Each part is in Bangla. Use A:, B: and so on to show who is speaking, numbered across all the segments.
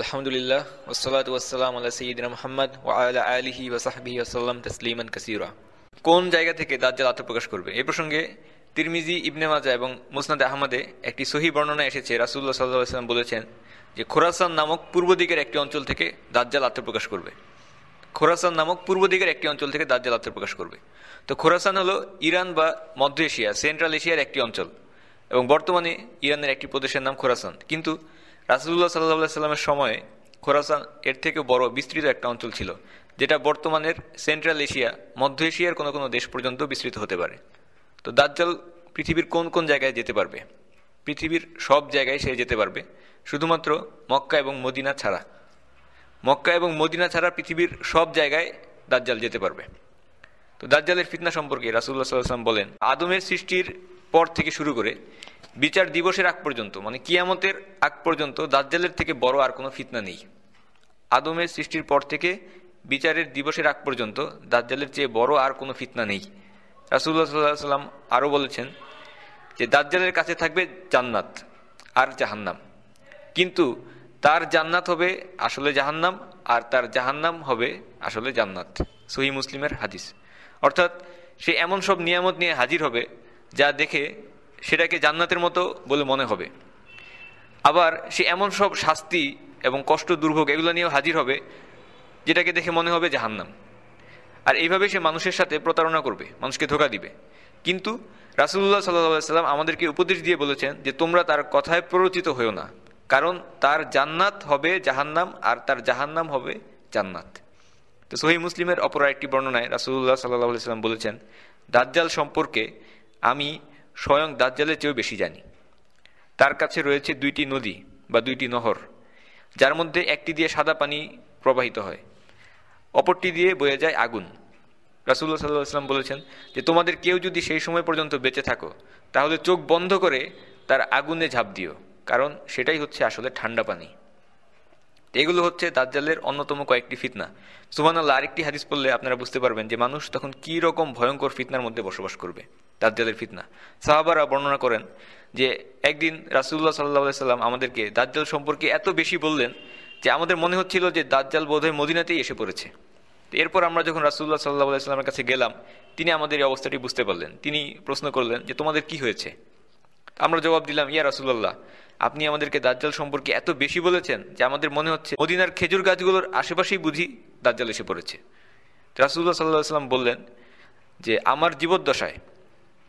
A: আলহামদুলিল্লাহ ওসলাত ওয়াসালাম আল্লাহ সঈদিন মোহাম্মদ ওয়াল আলহি ওসাহাবি আসাল্লাম তসলিমান কাসিরা কোন জায়গা থেকে দাজ্জাল আত্মপ্রকাশ করবে এ প্রসঙ্গে তিরমিজি ইবনে মাজা এবং মুসনাদ আহমদে একটি সহি বর্ণনা এসেছে রাসুল্লাহ সাল্লাহ সাল্লাম বলেছেন যে খোরাসান নামক পূর্ব দিকের একটি অঞ্চল থেকে দাজ্জাল আত্মপ্রকাশ করবে খোরাসান নামক পূর্ব দিকের একটি অঞ্চল থেকে দাজ্জাল আত্মপ্রকাশ করবে তো খোরাসান হলো ইরান বা মধ্য এশিয়া সেন্ট্রাল এশিয়ার একটি অঞ্চল এবং বর্তমানে ইরানের একটি প্রদেশের নাম খোরাসান কিন্তু রাসুল্লাহ সাল্লাহ সাল্লামের সময়ে খোরাসান এর থেকে বড় বিস্তৃত একটা অঞ্চল ছিল যেটা বর্তমানের সেন্ট্রাল এশিয়া মধ্য এশিয়ার কোনো কোনো দেশ পর্যন্ত বিস্তৃত হতে পারে তো দাজ্জাল পৃথিবীর কোন কোন জায়গায় যেতে পারবে পৃথিবীর সব জায়গায় সে যেতে পারবে শুধুমাত্র মক্কা এবং মদিনা ছাড়া মক্কা এবং মদিনা ছাড়া পৃথিবীর সব জায়গায় দাজ্জাল যেতে পারবে তো দাজ্জালের ফিতনা সম্পর্কে রাসুল্লাহ সাল্লাম বলেন আদমের সৃষ্টির পর থেকে শুরু করে বিচার দিবসের আগ পর্যন্ত মানে কিয়ামতের আগ পর্যন্ত দাজ্জালের থেকে বড় আর কোনো ফিতনা নেই আদমের সৃষ্টির পর থেকে বিচারের দিবসের আগ পর্যন্ত দাজ্জালের চেয়ে বড় আর কোনো ফিতনা নেই রাসুল্লাহ সাল্লাহ সাল্লাম আরও বলেছেন যে দাজ্জালের কাছে থাকবে জান্নাত আর জাহান্নাম কিন্তু তার জান্নাত হবে আসলে জাহান্নাম আর তার জাহান্নাম হবে আসলে জান্নাত সহি মুসলিমের হাদিস অর্থাৎ সে এমন সব নিয়ামত নিয়ে হাজির হবে যা দেখে সেটাকে জান্নাতের মতো বলে মনে হবে আবার সে এমন সব শাস্তি এবং কষ্ট দুর্ভোগ এগুলো নিয়েও হাজির হবে যেটাকে দেখে মনে হবে জাহান্নাম আর এইভাবে সে মানুষের সাথে প্রতারণা করবে মানুষকে ধোকা দিবে কিন্তু রাসুল্লাহ সাল্লাহ সাল্লাম আমাদেরকে উপদেশ দিয়ে বলেছেন যে তোমরা তার কথায় প্ররোচিত হয়েও না কারণ তার জান্নাত হবে জাহান্নাম আর তার জাহান্নাম হবে জান্নাত তো সহি মুসলিমের অপর একটি বর্ণনায় রাসুল্লাহ সাল্লাহ সাল্লাম বলেছেন দাজ্জাল সম্পর্কে আমি স্বয়ং দাজ্জালের চেয়েও বেশি জানি তার কাছে রয়েছে দুইটি নদী বা দুইটি নহর যার মধ্যে একটি দিয়ে সাদা পানি প্রবাহিত হয় অপরটি দিয়ে বয়ে যায় আগুন রাসুল্লা সাল্লাহ আসলাম বলেছেন যে তোমাদের কেউ যদি সেই সময় পর্যন্ত বেঁচে থাকো তাহলে চোখ বন্ধ করে তার আগুনে ঝাঁপ দিও কারণ সেটাই হচ্ছে আসলে ঠান্ডা পানি এগুলো হচ্ছে দাজ্জালের অন্যতম কয়েকটি ফিতনা সুমানাল্লাহ আরেকটি হাদিস পড়লে আপনারা বুঝতে পারবেন যে মানুষ তখন কী রকম ভয়ঙ্কর ফিতনার মধ্যে বসবাস করবে দাজ্জালের ফিতনা সাহাবারা বর্ণনা করেন যে একদিন রাসুল্লাহ সাল্লা সাল্লাম আমাদেরকে দাজ্জাল সম্পর্কে এত বেশি বললেন যে আমাদের মনে হচ্ছিল যে দাজ্জাল বোধহয় মদিনাতেই এসে পড়েছে এরপর আমরা যখন রাসুল্লাহ সাল্লাহ সাল্লামের কাছে গেলাম তিনি আমাদের এই অবস্থাটি বুঝতে পারলেন তিনি প্রশ্ন করলেন যে তোমাদের কি হয়েছে আমরা জবাব দিলাম ইয়া রাসুল্লাহ আপনি আমাদেরকে দাজ্জাল সম্পর্কে এত বেশি বলেছেন যে আমাদের মনে হচ্ছে মদিনার খেজুর গাছগুলোর আশেপাশেই বুঝি দাজ্জাল এসে পড়েছে রাসুল্লাহ সাল্লাহ সাল্লাম বললেন যে আমার জীবদ্দশায়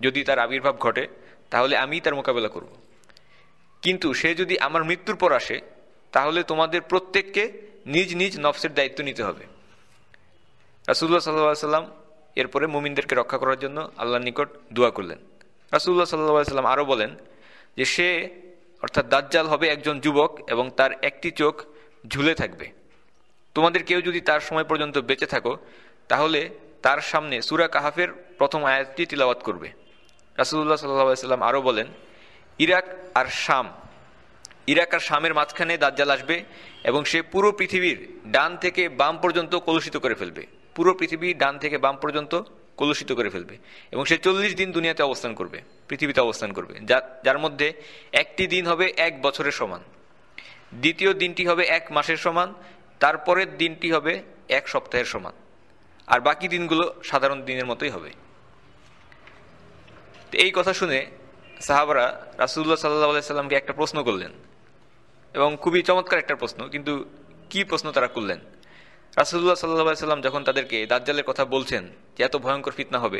A: যদি তার আবির্ভাব ঘটে তাহলে আমি তার মোকাবেলা করব। কিন্তু সে যদি আমার মৃত্যুর পর আসে তাহলে তোমাদের প্রত্যেককে নিজ নিজ নফসের দায়িত্ব নিতে হবে রাসুল্লাহ সাল্লা সাল্লাম এরপরে মুমিনদেরকে রক্ষা করার জন্য আল্লাহর নিকট দোয়া করলেন রাসুল্লাহ সাল্লাহ সাল্লাম আরও বলেন যে সে অর্থাৎ দাজ্জাল হবে একজন যুবক এবং তার একটি চোখ ঝুলে থাকবে তোমাদের কেউ যদি তার সময় পর্যন্ত বেঁচে থাকো তাহলে তার সামনে সুরা কাহাফের প্রথম আয়াতটি তিলাবাত করবে রাসুল্লাহ সাল্লাহ সাল্লাম আরও বলেন ইরাক আর শাম ইরাক আর শামের মাঝখানে দাজ্জাল আসবে এবং সে পুরো পৃথিবীর ডান থেকে বাম পর্যন্ত কলুষিত করে ফেলবে পুরো পৃথিবী ডান থেকে বাম পর্যন্ত কলুষিত করে ফেলবে এবং সে চল্লিশ দিন দুনিয়াতে অবস্থান করবে পৃথিবীতে অবস্থান করবে যার মধ্যে একটি দিন হবে এক বছরের সমান দ্বিতীয় দিনটি হবে এক মাসের সমান তারপরের দিনটি হবে এক সপ্তাহের সমান আর বাকি দিনগুলো সাধারণ দিনের মতোই হবে তো এই কথা শুনে সাহাবারা রাসুল্লাহ সাল্লাহ সাল্লামকে একটা প্রশ্ন করলেন এবং খুবই চমৎকার একটা প্রশ্ন কিন্তু কি প্রশ্ন তারা করলেন রাসুল্লাহ সাল্লাহ সাল্লাম যখন তাদেরকে দাজ্জালের কথা বলছেন যে এত ভয়ঙ্কর ফিতনা হবে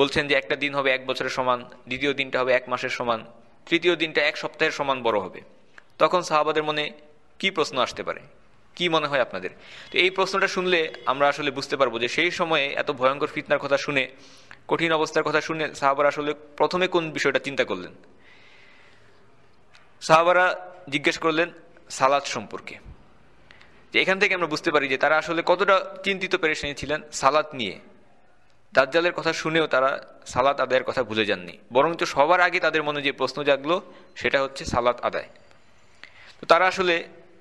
A: বলছেন যে একটা দিন হবে এক বছরের সমান দ্বিতীয় দিনটা হবে এক মাসের সমান তৃতীয় দিনটা এক সপ্তাহের সমান বড় হবে তখন সাহাবাদের মনে কি প্রশ্ন আসতে পারে কি মনে হয় আপনাদের তো এই প্রশ্নটা শুনলে আমরা আসলে বুঝতে পারবো যে সেই সময়ে এত ভয়ঙ্কর ফিতনার কথা শুনে কঠিন অবস্থার কথা শুনে সাহাবারা আসলে প্রথমে কোন বিষয়টা চিন্তা করলেন সাহাবারা জিজ্ঞেস করলেন সালাদ সম্পর্কে যে এখান থেকে আমরা বুঝতে পারি যে তারা আসলে কতটা চিন্তিত পেরেশানি ছিলেন সালাদ নিয়ে দাজ্জালের কথা শুনেও তারা সালাত আদায়ের কথা ভুলে যাননি বরঞ্চ সবার আগে তাদের মনে যে প্রশ্ন জাগলো সেটা হচ্ছে সালাত আদায় তো তারা আসলে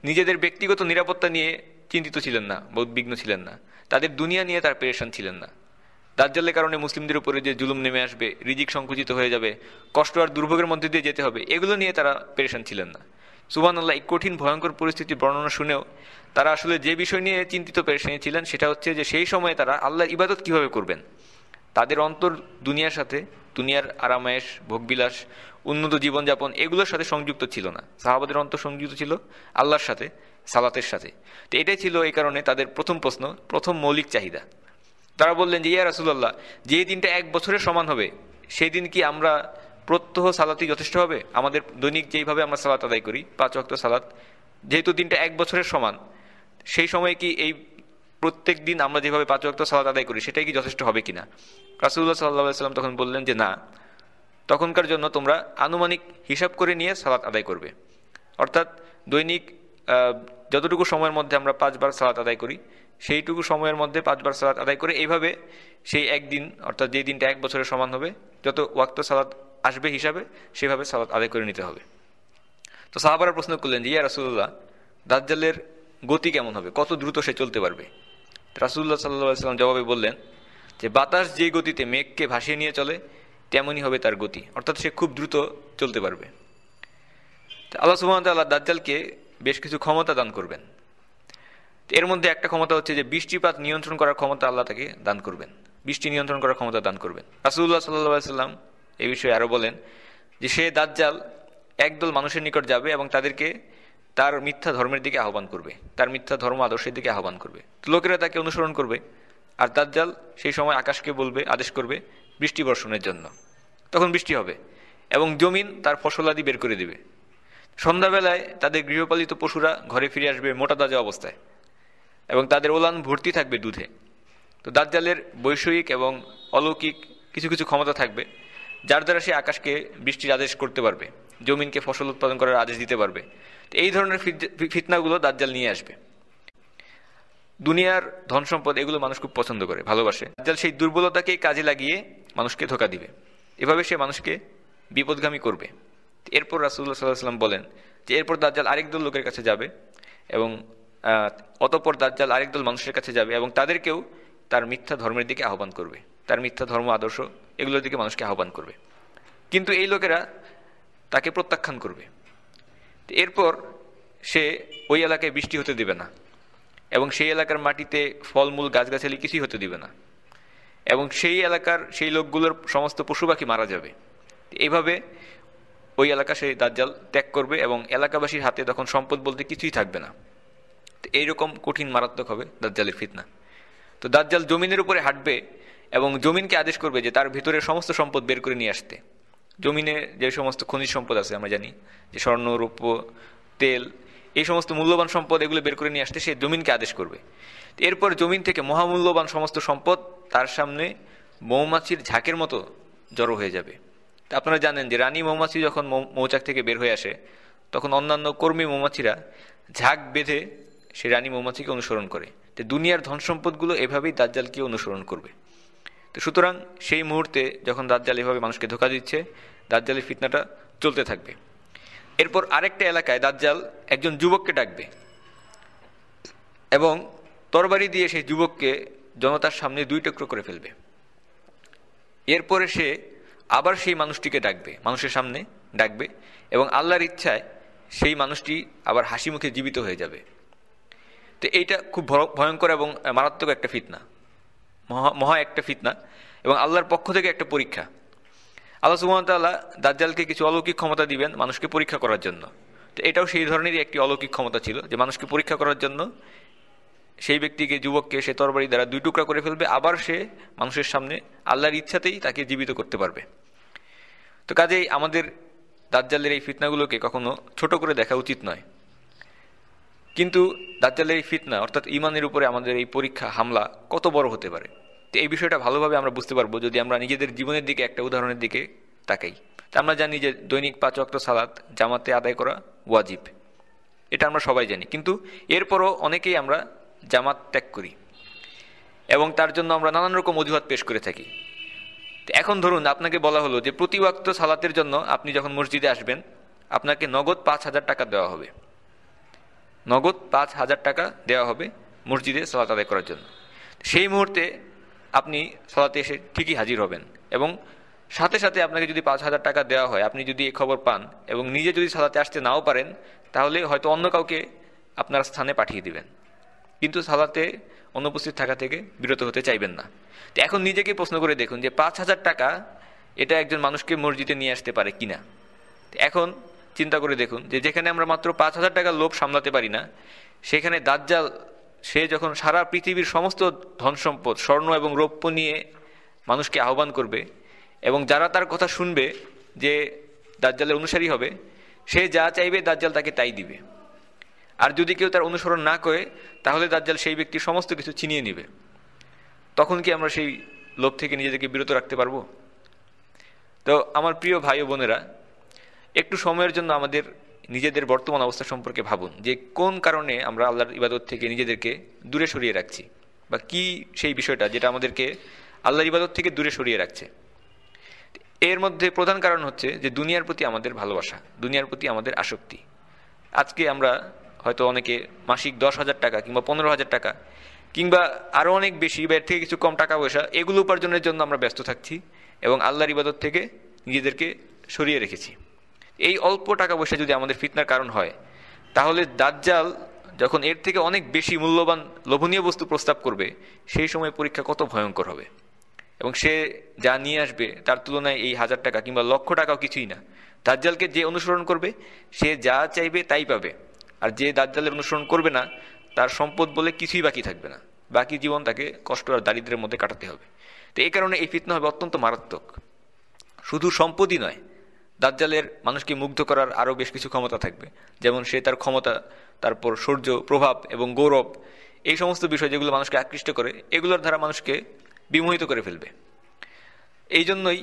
A: নিজেদের ব্যক্তিগত নিরাপত্তা নিয়ে চিন্তিত ছিলেন না উদ্বিগ্ন ছিলেন না তাদের দুনিয়া নিয়ে তার পেরেশান ছিলেন না দাজ্জালের কারণে মুসলিমদের উপরে যে জুলুম নেমে আসবে রিজিক সংকুচিত হয়ে যাবে কষ্ট আর দুর্ভোগের মধ্যে দিয়ে যেতে হবে এগুলো নিয়ে তারা পেরেশান ছিলেন না সুবান আল্লাহ এই কঠিন ভয়ঙ্কর পরিস্থিতির বর্ণনা শুনেও তারা আসলে যে বিষয় নিয়ে চিন্তিত পেরেশানি ছিলেন সেটা হচ্ছে যে সেই সময়ে তারা আল্লাহর ইবাদত কিভাবে করবেন তাদের অন্তর দুনিয়ার সাথে দুনিয়ার আরামায়েশ ভোগবিলাস উন্নত জীবনযাপন এগুলোর সাথে সংযুক্ত ছিল না সাহাবাদের অন্তর সংযুক্ত ছিল আল্লাহর সাথে সালাতের সাথে তো এটাই ছিল এই কারণে তাদের প্রথম প্রশ্ন প্রথম মৌলিক চাহিদা তারা বললেন যে ইয়া রাসুল্লাহ যে দিনটা এক বছরের সমান হবে সেই দিন কি আমরা প্রত্যহ সালাতই যথেষ্ট হবে আমাদের দৈনিক যেইভাবে আমরা সালাত আদায় করি পাঁচ অক্ত সালাত যেহেতু দিনটা এক বছরের সমান সেই সময় কি এই প্রত্যেক দিন আমরা যেভাবে পাঁচ অক্ত সালাত আদায় করি সেটাই কি যথেষ্ট হবে কিনা রাসুল্লাহ সাল্লাহ সাল্লাম তখন বললেন যে না তখনকার জন্য তোমরা আনুমানিক হিসাব করে নিয়ে সালাত আদায় করবে অর্থাৎ দৈনিক যতটুকু সময়ের মধ্যে আমরা পাঁচবার সালাত আদায় করি সেইটুকু সময়ের মধ্যে পাঁচবার সালাত আদায় করে এইভাবে সেই একদিন অর্থাৎ যেই দিনটা এক বছরের সমান হবে যত ওয়াক্ত সালাত আসবে হিসাবে সেভাবে সালাত আদায় করে নিতে হবে তো সাহাবারা প্রশ্ন করলেন যে ইয়া রাসুল্লাহ দাজ্জালের গতি কেমন হবে কত দ্রুত সে চলতে পারবে রাসুল্লাহ সাল্লা সাল্লাম জবাবে বললেন যে বাতাস যে গতিতে মেঘকে ভাসিয়ে নিয়ে চলে তেমনই হবে তার গতি অর্থাৎ সে খুব দ্রুত চলতে পারবে আল্লাহ সুহামতাল্লাহ দাজ্জালকে বেশ কিছু ক্ষমতা দান করবেন এর মধ্যে একটা ক্ষমতা হচ্ছে যে বৃষ্টিপাত নিয়ন্ত্রণ করার ক্ষমতা আল্লাহ তাকে দান করবেন বৃষ্টি নিয়ন্ত্রণ করার ক্ষমতা দান করবেন রাসুল্লাহ সাল্লা সাল্লাম এই বিষয়ে আরও বলেন যে সে দাজ্জাল একদল মানুষের নিকট যাবে এবং তাদেরকে তার মিথ্যা ধর্মের দিকে আহ্বান করবে তার মিথ্যা ধর্ম আদর্শের দিকে আহ্বান করবে লোকেরা তাকে অনুসরণ করবে আর দাজ্জাল সেই সময় আকাশকে বলবে আদেশ করবে বৃষ্টি বর্ষণের জন্য তখন বৃষ্টি হবে এবং জমিন তার ফসলাদি বের করে দেবে সন্ধ্যাবেলায় তাদের গৃহপালিত পশুরা ঘরে ফিরে আসবে মোটা দাজা অবস্থায় এবং তাদের ওলান ভর্তি থাকবে দুধে তো দাজ্জালের বৈষয়িক এবং অলৌকিক কিছু কিছু ক্ষমতা থাকবে যার দ্বারা সে আকাশকে বৃষ্টির আদেশ করতে পারবে জমিনকে ফসল উৎপাদন করার আদেশ দিতে পারবে তো এই ধরনের ফিতনাগুলো দাজ্জাল নিয়ে আসবে দুনিয়ার ধন সম্পদ এগুলো মানুষ খুব পছন্দ করে ভালোবাসে দাজ্জাল সেই দুর্বলতাকেই কাজে লাগিয়ে মানুষকে ধোকা দিবে এভাবে সে মানুষকে বিপদগামী করবে এরপর রাসুল্লাহ সাল্লাহ সাল্লাম বলেন যে এরপর দাজ্জাল আরেক দল লোকের কাছে যাবে এবং অতপর দাজ্জাল আরেক দল মানুষের কাছে যাবে এবং তাদেরকেও তার মিথ্যা ধর্মের দিকে আহ্বান করবে তার মিথ্যা ধর্ম আদর্শ এগুলোর দিকে মানুষকে আহ্বান করবে কিন্তু এই লোকেরা তাকে প্রত্যাখ্যান করবে এরপর সে ওই এলাকায় বৃষ্টি হতে দেবে না এবং সেই এলাকার মাটিতে ফলমূল গাছগাছালি কিছুই হতে দিবে না এবং সেই এলাকার সেই লোকগুলোর সমস্ত পশু পাখি মারা যাবে এইভাবে ওই এলাকা সেই দাজ্জাল ত্যাগ করবে এবং এলাকাবাসীর হাতে তখন সম্পদ বলতে কিছুই থাকবে না এইরকম কঠিন মারাত্মক হবে দাজ্জালের ফিতনা তো দাজ্জাল জমিনের উপরে হাঁটবে এবং জমিনকে আদেশ করবে যে তার ভিতরে সমস্ত সম্পদ বের করে নিয়ে আসতে জমিনে যে সমস্ত খনিজ সম্পদ আছে আমরা জানি যে স্বর্ণ রৌপ্য তেল এই সমস্ত মূল্যবান সম্পদ এগুলো বের করে নিয়ে আসতে সে জমিনকে আদেশ করবে এরপর জমিন থেকে মহামূল্যবান সমস্ত সম্পদ তার সামনে মৌমাছির ঝাঁকের মতো জড়ো হয়ে যাবে আপনারা জানেন যে রানী মৌমাছি যখন মৌচাক থেকে বের হয়ে আসে তখন অন্যান্য কর্মী মৌমাছিরা ঝাঁক বেঁধে সে রানী মৌমাছিকে অনুসরণ করে তো দুনিয়ার ধন সম্পদগুলো এভাবেই দাজ্জালকে অনুসরণ করবে তো সুতরাং সেই মুহূর্তে যখন দাজ্জাল এভাবে মানুষকে ধোকা দিচ্ছে দাজ্জালের ফিতনাটা চলতে থাকবে এরপর আরেকটা এলাকায় দাজ্জাল একজন যুবককে ডাকবে এবং তরবারি দিয়ে সেই যুবককে জনতার সামনে দুই টুকরো করে ফেলবে এরপরে সে আবার সেই মানুষটিকে ডাকবে মানুষের সামনে ডাকবে এবং আল্লাহর ইচ্ছায় সেই মানুষটি আবার হাসি মুখে জীবিত হয়ে যাবে তো এইটা খুব ভয়ঙ্কর এবং মারাত্মক একটা ফিতনা মহা মহা একটা ফিতনা এবং আল্লাহর পক্ষ থেকে একটা পরীক্ষা আল্লাহ সুমতাল্লাহ দাজ্জালকে কিছু অলৌকিক ক্ষমতা দিবেন মানুষকে পরীক্ষা করার জন্য তো এটাও সেই ধরনেরই একটি অলৌকিক ক্ষমতা ছিল যে মানুষকে পরীক্ষা করার জন্য সেই ব্যক্তিকে যুবককে সে তরবারি দ্বারা দুই টুকরা করে ফেলবে আবার সে মানুষের সামনে আল্লাহর ইচ্ছাতেই তাকে জীবিত করতে পারবে তো কাজেই আমাদের দাজ্জালের এই ফিতনাগুলোকে কখনো ছোট করে দেখা উচিত নয় কিন্তু দাজ্জালে এই ফিতনা অর্থাৎ ইমানের উপরে আমাদের এই পরীক্ষা হামলা কত বড় হতে পারে তো এই বিষয়টা ভালোভাবে আমরা বুঝতে পারবো যদি আমরা নিজেদের জীবনের দিকে একটা উদাহরণের দিকে তাকাই তা আমরা জানি যে দৈনিক পাঁচ অক্ট সালাত জামাতে আদায় করা ওয়াজিব এটা আমরা সবাই জানি কিন্তু এরপরও অনেকেই আমরা জামাত ত্যাগ করি এবং তার জন্য আমরা নানান রকম অজুহাত পেশ করে থাকি এখন ধরুন আপনাকে বলা হলো যে প্রতি ওয়াক্ত সালাতের জন্য আপনি যখন মসজিদে আসবেন আপনাকে নগদ পাঁচ হাজার টাকা দেওয়া হবে নগদ পাঁচ হাজার টাকা দেওয়া হবে মসজিদে সলাত আদায় করার জন্য সেই মুহূর্তে আপনি সলাতে এসে ঠিকই হাজির হবেন এবং সাথে সাথে আপনাকে যদি পাঁচ হাজার টাকা দেওয়া হয় আপনি যদি এ খবর পান এবং নিজে যদি সালাতে আসতে নাও পারেন তাহলে হয়তো অন্য কাউকে আপনার স্থানে পাঠিয়ে দিবেন কিন্তু সালাতে অনুপস্থিত থাকা থেকে বিরত হতে চাইবেন না তো এখন নিজেকে প্রশ্ন করে দেখুন যে পাঁচ হাজার টাকা এটা একজন মানুষকে মসজিদে নিয়ে আসতে পারে কিনা এখন চিন্তা করে দেখুন যে যেখানে আমরা মাত্র পাঁচ হাজার টাকার লোভ সামলাতে পারি না সেখানে দাজ্জাল সে যখন সারা পৃথিবীর সমস্ত ধন সম্পদ স্বর্ণ এবং রৌপ্য নিয়ে মানুষকে আহ্বান করবে এবং যারা তার কথা শুনবে যে দাজ্জালের অনুসারী হবে সে যা চাইবে দাজ্জাল তাকে তাই দিবে আর যদি কেউ তার অনুসরণ না করে তাহলে দাজ্জাল সেই ব্যক্তি সমস্ত কিছু চিনিয়ে নেবে তখন কি আমরা সেই লোভ থেকে নিজেদেরকে বিরত রাখতে পারবো তো আমার প্রিয় ভাই বোনেরা একটু সময়ের জন্য আমাদের নিজেদের বর্তমান অবস্থা সম্পর্কে ভাবুন যে কোন কারণে আমরা আল্লাহর ইবাদত থেকে নিজেদেরকে দূরে সরিয়ে রাখছি বা কি সেই বিষয়টা যেটা আমাদেরকে আল্লাহর ইবাদত থেকে দূরে সরিয়ে রাখছে এর মধ্যে প্রধান কারণ হচ্ছে যে দুনিয়ার প্রতি আমাদের ভালোবাসা দুনিয়ার প্রতি আমাদের আসক্তি আজকে আমরা হয়তো অনেকে মাসিক দশ হাজার টাকা কিংবা পনেরো হাজার টাকা কিংবা আরও অনেক বেশি বা এর থেকে কিছু কম টাকা পয়সা এগুলো উপার্জনের জন্য আমরা ব্যস্ত থাকছি এবং আল্লাহর ইবাদত থেকে নিজেদেরকে সরিয়ে রেখেছি এই অল্প টাকা পয়সা যদি আমাদের ফিতনার কারণ হয় তাহলে দাজ্জাল যখন এর থেকে অনেক বেশি মূল্যবান লোভনীয় বস্তু প্রস্তাব করবে সেই সময় পরীক্ষা কত ভয়ঙ্কর হবে এবং সে যা নিয়ে আসবে তার তুলনায় এই হাজার টাকা কিংবা লক্ষ টাকাও কিছুই না দাজ্জালকে যে অনুসরণ করবে সে যা চাইবে তাই পাবে আর যে দাজ্জালের অনুসরণ করবে না তার সম্পদ বলে কিছুই বাকি থাকবে না বাকি জীবন তাকে কষ্ট আর দারিদ্রের মধ্যে কাটাতে হবে তো এই কারণে এই ফিতনা হবে অত্যন্ত মারাত্মক শুধু সম্পদই নয় দাজ্জালের মানুষকে মুগ্ধ করার আরও বেশ কিছু ক্ষমতা থাকবে যেমন সে তার ক্ষমতা তারপর সূর্য প্রভাব এবং গৌরব এই সমস্ত বিষয় যেগুলো মানুষকে আকৃষ্ট করে এগুলোর দ্বারা মানুষকে বিমোহিত করে ফেলবে এই জন্যই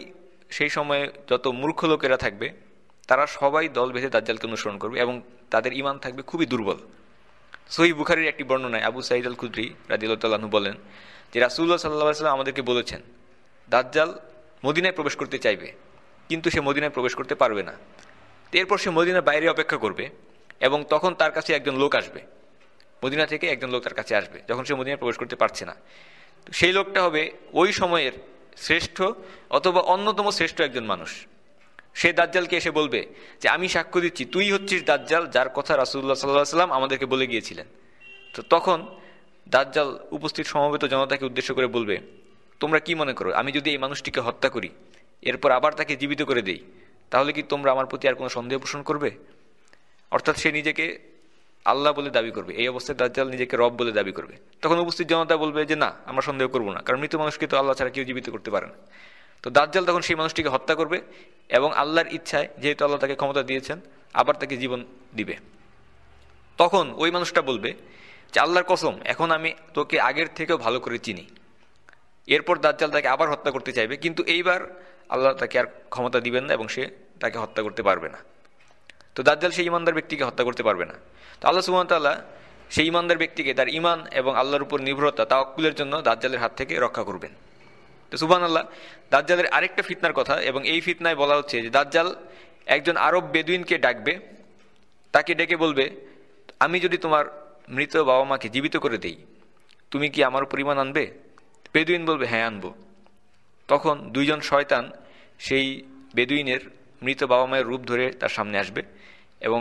A: সেই সময়ে যত মূর্খ লোকেরা থাকবে তারা সবাই দল বেঁধে দাজ্জালকে অনুসরণ করবে এবং তাদের ইমান থাকবে খুবই দুর্বল সহি বুখারির একটি বর্ণনায় আবু সাইদ আল কুদ্রি রাজিউল্লাহ বলেন যে রাসুল্লাহ সাল্লাহ সাল্লাম আমাদেরকে বলেছেন দাজ্জাল মদিনায় প্রবেশ করতে চাইবে কিন্তু সে মদিনায় প্রবেশ করতে পারবে না এরপর সে মদিনার বাইরে অপেক্ষা করবে এবং তখন তার কাছে একজন লোক আসবে মদিনা থেকে একজন লোক তার কাছে আসবে যখন সে মদিনায় প্রবেশ করতে পারছে না সেই লোকটা হবে ওই সময়ের শ্রেষ্ঠ অথবা অন্যতম শ্রেষ্ঠ একজন মানুষ সে দাজ্জালকে এসে বলবে যে আমি সাক্ষ্য দিচ্ছি তুই হচ্ছিস দাজ্জাল যার কথা রাসুল্লাহ সাল্লাহ সাল্লাম আমাদেরকে বলে গিয়েছিলেন তো তখন দাজ্জাল উপস্থিত সমবেত জনতাকে উদ্দেশ্য করে বলবে তোমরা কি মনে করো আমি যদি এই মানুষটিকে হত্যা করি এরপর আবার তাকে জীবিত করে দেই তাহলে কি তোমরা আমার প্রতি আর কোনো সন্দেহ পোষণ করবে অর্থাৎ সে নিজেকে আল্লাহ বলে দাবি করবে এই অবস্থায় দাজ্জাল নিজেকে রব বলে দাবি করবে তখন উপস্থিত জনতা বলবে যে না আমরা সন্দেহ করব না কারণ মৃত মানুষকে তো আল্লাহ ছাড়া কেউ জীবিত করতে পারে না তো দাজ্জাল তখন সেই মানুষটিকে হত্যা করবে এবং আল্লাহর ইচ্ছায় যেহেতু আল্লাহ তাকে ক্ষমতা দিয়েছেন আবার তাকে জীবন দিবে তখন ওই মানুষটা বলবে যে আল্লাহর কসম এখন আমি তোকে আগের থেকেও ভালো করে চিনি এরপর দাজ্জাল তাকে আবার হত্যা করতে চাইবে কিন্তু এইবার আল্লাহ তাকে আর ক্ষমতা দিবেন না এবং সে তাকে হত্যা করতে পারবে না তো দাজ্জাল সেই ইমানদার ব্যক্তিকে হত্যা করতে পারবে না তো আল্লাহ সুমতাল্লাহ সেই ইমানদার ব্যক্তিকে তার ইমান এবং আল্লাহর উপর নির্ভরতা অকুলের জন্য দাজ্জালের হাত থেকে রক্ষা করবেন তো সুবান আল্লাহ দাজ্জালের আরেকটা ফিতনার কথা এবং এই ফিতনায় বলা হচ্ছে যে দাজ্জাল একজন আরব বেদুইনকে ডাকবে তাকে ডেকে বলবে আমি যদি তোমার মৃত বাবা মাকে জীবিত করে দেই তুমি কি আমার পরিমাণ আনবে বেদুইন বলবে হ্যাঁ আনবো তখন দুইজন শয়তান সেই বেদুইনের মৃত বাবা মায়ের রূপ ধরে তার সামনে আসবে এবং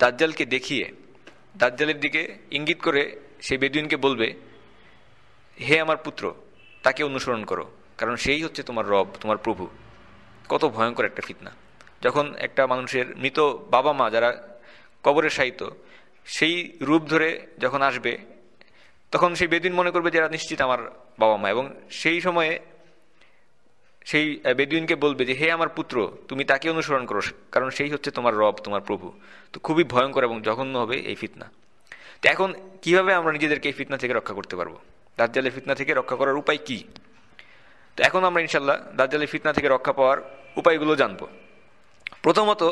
A: দাজ্জালকে দেখিয়ে দাজ্জালের দিকে ইঙ্গিত করে সেই বেদুইনকে বলবে হে আমার পুত্র তাকে অনুসরণ করো কারণ সেই হচ্ছে তোমার রব তোমার প্রভু কত ভয়ঙ্কর একটা ফিতনা যখন একটা মানুষের মৃত বাবা মা যারা কবরের সাহিত্য সেই রূপ ধরে যখন আসবে তখন সেই বেদিন মনে করবে যারা নিশ্চিত আমার বাবা মা এবং সেই সময়ে সেই বেদুইনকে বলবে যে হে আমার পুত্র তুমি তাকে অনুসরণ করো কারণ সেই হচ্ছে তোমার রব তোমার প্রভু তো খুবই ভয়ঙ্কর এবং জঘন্য হবে এই ফিতনা তো এখন কিভাবে আমরা নিজেদেরকে এই ফিতনা থেকে রক্ষা করতে পারবো দাজ্জালের ফিতনা থেকে রক্ষা করার উপায় কি তো এখন আমরা ইনশাল্লাহ দাজ্জালের ফিতনা থেকে রক্ষা পাওয়ার উপায়গুলো জানব প্রথমত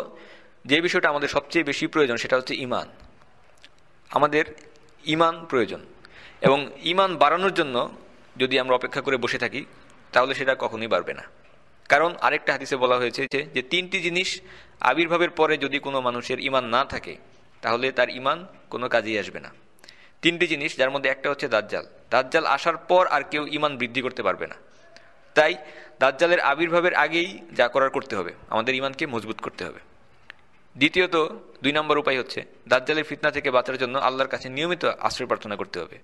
A: যে বিষয়টা আমাদের সবচেয়ে বেশি প্রয়োজন সেটা হচ্ছে ইমান আমাদের ইমান প্রয়োজন এবং ইমান বাড়ানোর জন্য যদি আমরা অপেক্ষা করে বসে থাকি তাহলে সেটা কখনোই বাড়বে না কারণ আরেকটা হাদিসে বলা হয়েছে যে তিনটি জিনিস আবির্ভাবের পরে যদি কোনো মানুষের ইমান না থাকে তাহলে তার ইমান কোনো কাজেই আসবে না তিনটি জিনিস যার মধ্যে একটা হচ্ছে দাজ্জাল দাজ্জাল আসার পর আর কেউ ইমান বৃদ্ধি করতে পারবে না তাই দাজ্জালের আবির্ভাবের আগেই যা করার করতে হবে আমাদের ইমানকে মজবুত করতে হবে দ্বিতীয়ত দুই নম্বর উপায় হচ্ছে দাজ্জালের ফিতনা থেকে বাঁচার জন্য আল্লাহর কাছে নিয়মিত আশ্রয় প্রার্থনা করতে হবে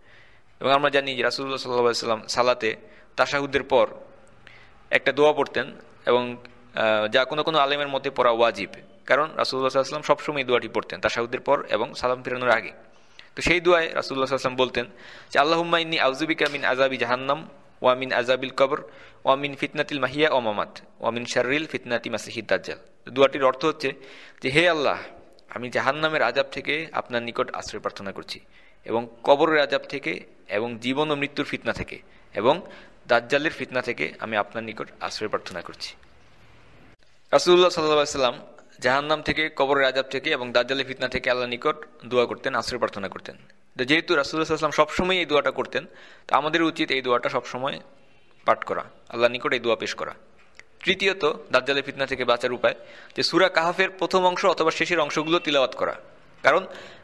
A: এবং আমরা জানি যে রাসুল্লাহ সাল্লা সাল্লাম সালাতে তাশাহুদের পর একটা দোয়া পড়তেন এবং যা কোনো কোনো আলেমের মতে পড়া ওয়াজিব কারণ রাসুল্লাহ সাল্লাম সবসময় দোয়াটি পড়তেন তাশাহুদের পর এবং সালাম ফেরানোর আগে তো সেই দোয়ায় রাসুল্লাহ সাল্লাম বলতেন যে আল্লাহম্মা ইন্নি আউজুবিকা মিন আজাবি জাহান্নাম ওয়ামিন আজাবিল কবর ওয়ামিন ফিতনাতিল মাহিয়া ওমামাত ওয়ামিন শারিল ফিতনাতি মাসিহিদ দাজ্জাল দোয়াটির অর্থ হচ্ছে যে হে আল্লাহ আমি জাহান্নামের আজাব থেকে আপনার নিকট আশ্রয় প্রার্থনা করছি এবং কবরের আজাব থেকে এবং জীবন ও মৃত্যুর ফিতনা থেকে এবং দাজ্জালের ফিতনা থেকে আমি আপনার নিকট আশ্রয় প্রার্থনা করছি রাসুল্লাহ সাল্লাহ সাল্লাম জাহান্নাম থেকে কবরের আজাব থেকে এবং দাজ্জালের ফিতনা থেকে আল্লাহ নিকট দোয়া করতেন আশ্রয় প্রার্থনা করতেন তো যেহেতু রাসুল্লাহ সাল্লাম সবসময় এই দোয়াটা করতেন তো আমাদের উচিত এই দোয়াটা সবসময় পাঠ করা আল্লাহ নিকট এই দোয়া পেশ করা তৃতীয়ত দাজ্জালের ফিতনা থেকে বাঁচার উপায় যে সুরা কাহাফের প্রথম অংশ অথবা শেষের অংশগুলো তিলাওয়াত করা কারণ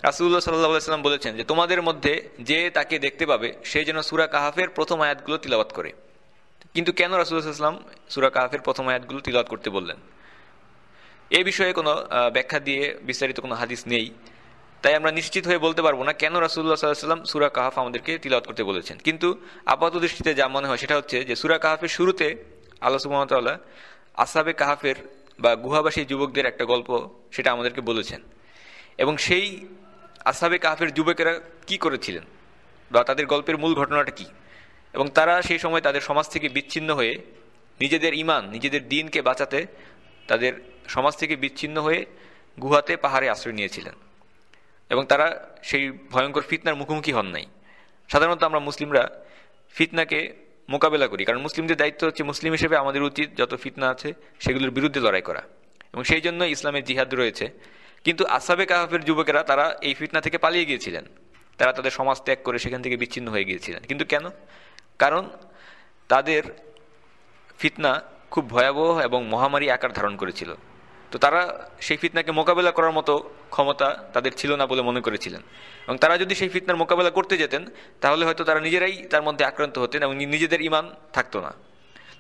A: রাসুল্লাহ সাল্লাহ সাল্লাম বলেছেন যে তোমাদের মধ্যে যে তাকে দেখতে পাবে সে যেন সুরা কাহাফের প্রথম আয়াতগুলো তিলাবাত করে কিন্তু কেন রাসুল্লাহ সাল্লাম সুরা কাহাফের প্রথম আয়াতগুলো তিলাবাত করতে বললেন এ বিষয়ে কোনো ব্যাখ্যা দিয়ে বিস্তারিত কোনো হাদিস নেই তাই আমরা নিশ্চিত হয়ে বলতে পারবো না কেন রাসুল্লাহ সাল্লাম সুরা কাহাফ আমাদেরকে তিলাওয়াত করতে বলেছেন কিন্তু আপাত দৃষ্টিতে যা মনে হয় সেটা হচ্ছে যে সুরা কাহাফের শুরুতে আল্লাহ সুমতাল্লাহ আসাবে কাহাফের বা গুহাবাসী যুবকদের একটা গল্প সেটা আমাদেরকে বলেছেন এবং সেই আসাবে কাহাফের যুবকেরা কি করেছিলেন বা তাদের গল্পের মূল ঘটনাটা কি এবং তারা সেই সময় তাদের সমাজ থেকে বিচ্ছিন্ন হয়ে নিজেদের ইমান নিজেদের দিনকে বাঁচাতে তাদের সমাজ থেকে বিচ্ছিন্ন হয়ে গুহাতে পাহাড়ে আশ্রয় নিয়েছিলেন এবং তারা সেই ভয়ঙ্কর ফিতনার মুখোমুখি হন নাই সাধারণত আমরা মুসলিমরা ফিতনাকে মোকাবেলা করি কারণ মুসলিমদের দায়িত্ব হচ্ছে মুসলিম হিসেবে আমাদের উচিত যত ফিতনা আছে সেগুলোর বিরুদ্ধে লড়াই করা এবং সেই জন্য ইসলামের জিহাদ রয়েছে কিন্তু আসাবে কাহাফের যুবকেরা তারা এই ফিতনা থেকে পালিয়ে গিয়েছিলেন তারা তাদের সমাজ ত্যাগ করে সেখান থেকে বিচ্ছিন্ন হয়ে গিয়েছিলেন কিন্তু কেন কারণ তাদের ফিতনা খুব ভয়াবহ এবং মহামারী আকার ধারণ করেছিল তো তারা সেই ফিতনাকে মোকাবেলা করার মতো ক্ষমতা তাদের ছিল না বলে মনে করেছিলেন এবং তারা যদি সেই ফিতনার মোকাবেলা করতে যেতেন তাহলে হয়তো তারা নিজেরাই তার মধ্যে আক্রান্ত হতেন এবং নিজেদের ইমান থাকতো না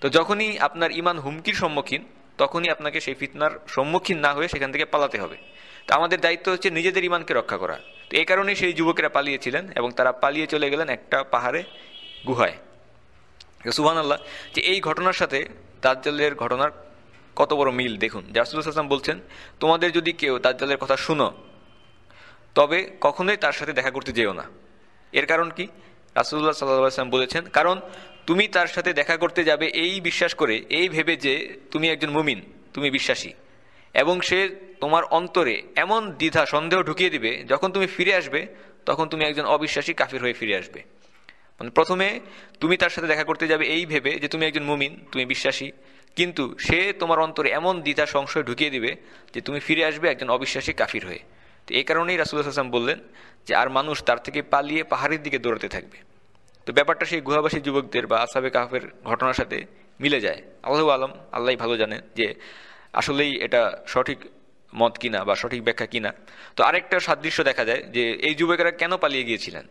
A: তো যখনই আপনার ইমান হুমকির সম্মুখীন তখনই আপনাকে সেই ফিতনার সম্মুখীন না হয়ে সেখান থেকে পালাতে হবে তো আমাদের দায়িত্ব হচ্ছে নিজেদের ইমানকে রক্ষা করা তো এই কারণেই সেই যুবকেরা পালিয়েছিলেন এবং তারা পালিয়ে চলে গেলেন একটা পাহাড়ে গুহায় সুহান আল্লাহ যে এই ঘটনার সাথে দাজ্জালের ঘটনার কত বড় মিল দেখুন জাসুল হাসান বলছেন তোমাদের যদি কেউ দাজ্জালের কথা শুনো তবে কখনোই তার সাথে দেখা করতে যেও না এর কারণ কি রাসুল্লাহ সাল্লাম বলেছেন কারণ তুমি তার সাথে দেখা করতে যাবে এই বিশ্বাস করে এই ভেবে যে তুমি একজন মুমিন তুমি বিশ্বাসী এবং সে তোমার অন্তরে এমন দ্বিধা সন্দেহ ঢুকিয়ে দিবে যখন তুমি ফিরে আসবে তখন তুমি একজন অবিশ্বাসী কাফির হয়ে ফিরে আসবে মানে প্রথমে তুমি তার সাথে দেখা করতে যাবে এই ভেবে যে তুমি একজন মুমিন তুমি বিশ্বাসী কিন্তু সে তোমার অন্তরে এমন দ্বিধা সংশয় ঢুকিয়ে দিবে যে তুমি ফিরে আসবে একজন অবিশ্বাসী কাফির হয়ে তো এই কারণেই রাসুল হাসান বললেন যে আর মানুষ তার থেকে পালিয়ে পাহাড়ের দিকে দৌড়াতে থাকবে তো ব্যাপারটা সেই গুহাবাসী যুবকদের বা আসাবে কাফের ঘটনার সাথে মিলে যায় আল্লাহ আলম আল্লাহ ভালো জানেন যে আসলেই এটা সঠিক মত কিনা বা সঠিক ব্যাখ্যা কিনা তো আরেকটা সাদৃশ্য দেখা যায় যে এই যুবকেরা কেন পালিয়ে গিয়েছিলেন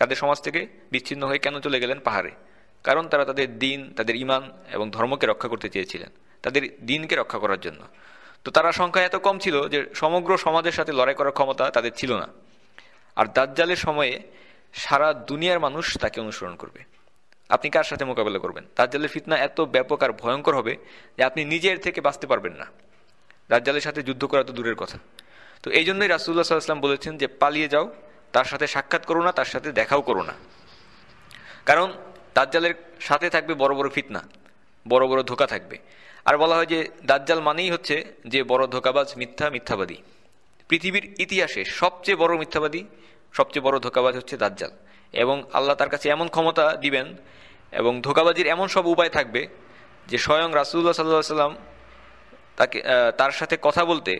A: তাদের সমাজ থেকে বিচ্ছিন্ন হয়ে কেন চলে গেলেন পাহাড়ে কারণ তারা তাদের দিন তাদের ইমান এবং ধর্মকে রক্ষা করতে চেয়েছিলেন তাদের দিনকে রক্ষা করার জন্য তো তারা সংখ্যা এত কম ছিল যে সমগ্র সমাজের সাথে লড়াই করার ক্ষমতা তাদের ছিল না আর দাজ্জালের সময়ে সারা দুনিয়ার মানুষ তাকে অনুসরণ করবে আপনি কার সাথে মোকাবেলা করবেন দাজ্জালের ফিতনা এত ব্যাপক আর ভয়ঙ্কর হবে যে আপনি নিজের থেকে বাঁচতে পারবেন না দাজ্জালের সাথে যুদ্ধ করা তো দূরের কথা তো এই জন্যই রাসুল্লাহ সাল্লাম বলেছেন যে পালিয়ে যাও তার সাথে সাক্ষাৎ করো না তার সাথে দেখাও করো না কারণ দাজ্জালের সাথে থাকবে বড় বড় ফিতনা বড় বড় ধোকা থাকবে আর বলা হয় যে দাজ্জাল মানেই হচ্ছে যে বড় ধোকাবাজ মিথ্যা মিথ্যাবাদী পৃথিবীর ইতিহাসে সবচেয়ে বড় মিথ্যাবাদী সবচেয়ে বড় ধোকাবাজ হচ্ছে দাজ্জাল এবং আল্লাহ তার কাছে এমন ক্ষমতা দিবেন এবং ধোকাবাজির এমন সব উপায় থাকবে যে স্বয়ং রাসুল্লাহ সাল্লাহ সাল্লাম তাকে তার সাথে কথা বলতে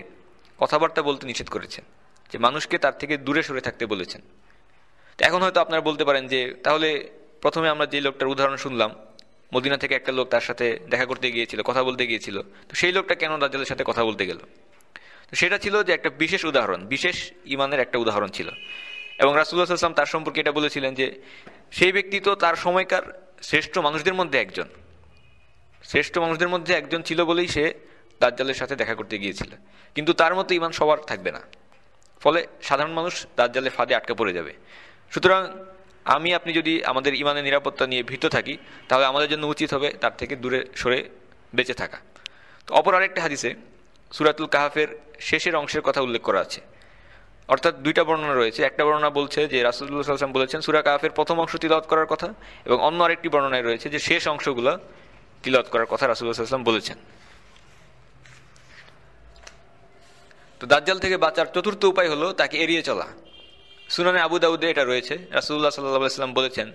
A: কথাবার্তা বলতে নিষেধ করেছেন যে মানুষকে তার থেকে দূরে সরে থাকতে বলেছেন তো এখন হয়তো আপনারা বলতে পারেন যে তাহলে প্রথমে আমরা যে লোকটার উদাহরণ শুনলাম মদিনা থেকে একটা লোক তার সাথে দেখা করতে গিয়েছিল কথা বলতে গিয়েছিল তো সেই লোকটা কেন রাজ্যের সাথে কথা বলতে গেল তো সেটা ছিল যে একটা বিশেষ উদাহরণ বিশেষ ইমানের একটা উদাহরণ ছিল এবং রাসুল্লাহ সাল্লাম তার সম্পর্কে এটা বলেছিলেন যে সেই ব্যক্তি তো তার সময়কার শ্রেষ্ঠ মানুষদের মধ্যে একজন শ্রেষ্ঠ মানুষদের মধ্যে একজন ছিল বলেই সে দাজ্জালের সাথে দেখা করতে গিয়েছিল কিন্তু তার মতো ইমান সবার থাকবে না ফলে সাধারণ মানুষ দাজ্জালের ফাঁদে আটকে পড়ে যাবে সুতরাং আমি আপনি যদি আমাদের ইমানের নিরাপত্তা নিয়ে ভীত থাকি তাহলে আমাদের জন্য উচিত হবে তার থেকে দূরে সরে বেঁচে থাকা তো অপর আরেকটা হাদিসে সুরাতুল কাহাফের শেষের অংশের কথা উল্লেখ করা আছে অর্থাৎ দুইটা বর্ণনা রয়েছে একটা বর্ণনা বলছে যে রাসুল্লাহ সাল্লাম বলেছেন সুরা কাফের প্রথম অংশ তিলত করার কথা এবং অন্য আরেকটি বর্ণনায় রয়েছে যে শেষ অংশগুলো তিলত করার কথা রাসুল্লাহ সাল্লাম বলেছেন তো দাজ্জাল থেকে বাঁচার চতুর্থ উপায় হলো তাকে এড়িয়ে চলা সুনানে আবু দাউদে এটা রয়েছে রাসুল্লাহ সাল্লাহাম সাল্লাম বলেছেন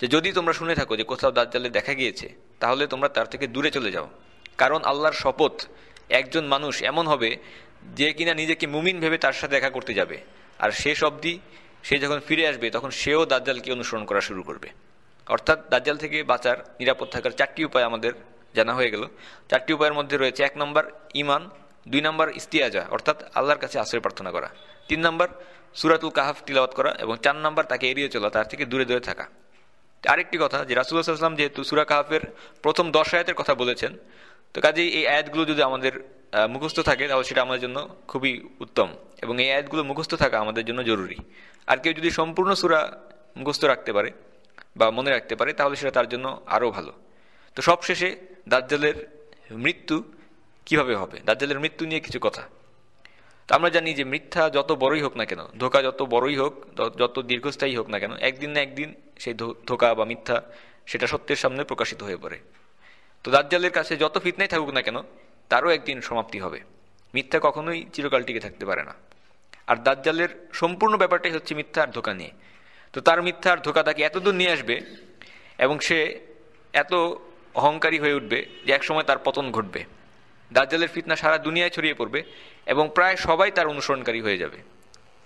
A: যে যদি তোমরা শুনে থাকো যে কোথাও দাজ্জালে দেখা গিয়েছে তাহলে তোমরা তার থেকে দূরে চলে যাও কারণ আল্লাহর শপথ একজন মানুষ এমন হবে যে কিনা নিজেকে মুমিন ভেবে তার সাথে দেখা করতে যাবে আর শেষ অবধি সে যখন ফিরে আসবে তখন সেও দাজ্জালকে অনুসরণ করা শুরু করবে অর্থাৎ দাজ্জাল থেকে বাঁচার নিরাপদ থাকার চারটি উপায় আমাদের জানা হয়ে গেল চারটি উপায়ের মধ্যে রয়েছে এক নম্বর ইমান দুই নম্বর ইস্তিয়াজা অর্থাৎ আল্লাহর কাছে আশ্রয় প্রার্থনা করা তিন নম্বর সুরাতুল কাহাফ তিলাওয়াত করা এবং চার নম্বর তাকে এড়িয়ে চলা তার থেকে দূরে দূরে থাকা আরেকটি কথা যে রাসুল্লাহ যেহেতু সুরা কাহাফের প্রথম দশ আয়াতের কথা বলেছেন তো কাজেই এই আয়াতগুলো যদি আমাদের মুখস্থ থাকে তাহলে সেটা আমাদের জন্য খুবই উত্তম এবং এই আয়াতগুলো মুখস্থ থাকা আমাদের জন্য জরুরি আর কেউ যদি সম্পূর্ণ সুরা মুখস্থ রাখতে পারে বা মনে রাখতে পারে তাহলে সেটা তার জন্য আরও ভালো তো সবশেষে দাজ্জালের মৃত্যু কিভাবে হবে দাজ্জালের মৃত্যু নিয়ে কিছু কথা তো আমরা জানি যে মিথ্যা যত বড়ই হোক না কেন ধোকা যত বড়ই হোক যত দীর্ঘস্থায়ী হোক না কেন একদিন না একদিন সেই ধোকা বা মিথ্যা সেটা সত্যের সামনে প্রকাশিত হয়ে পড়ে তো দাজ্জালের কাছে যত ফিতনাই থাকুক না কেন তারও একদিন সমাপ্তি হবে মিথ্যা কখনোই চিরকাল টিকে থাকতে পারে না আর দাজ্জালের সম্পূর্ণ ব্যাপারটাই হচ্ছে মিথ্যা আর ধোকা নিয়ে তো তার মিথ্যা আর ধোকা তাকে এতদূর নিয়ে আসবে এবং সে এত অহংকারী হয়ে উঠবে যে একসময় তার পতন ঘটবে দাজ্জালের ফিতনা সারা দুনিয়ায় ছড়িয়ে পড়বে এবং প্রায় সবাই তার অনুসরণকারী হয়ে যাবে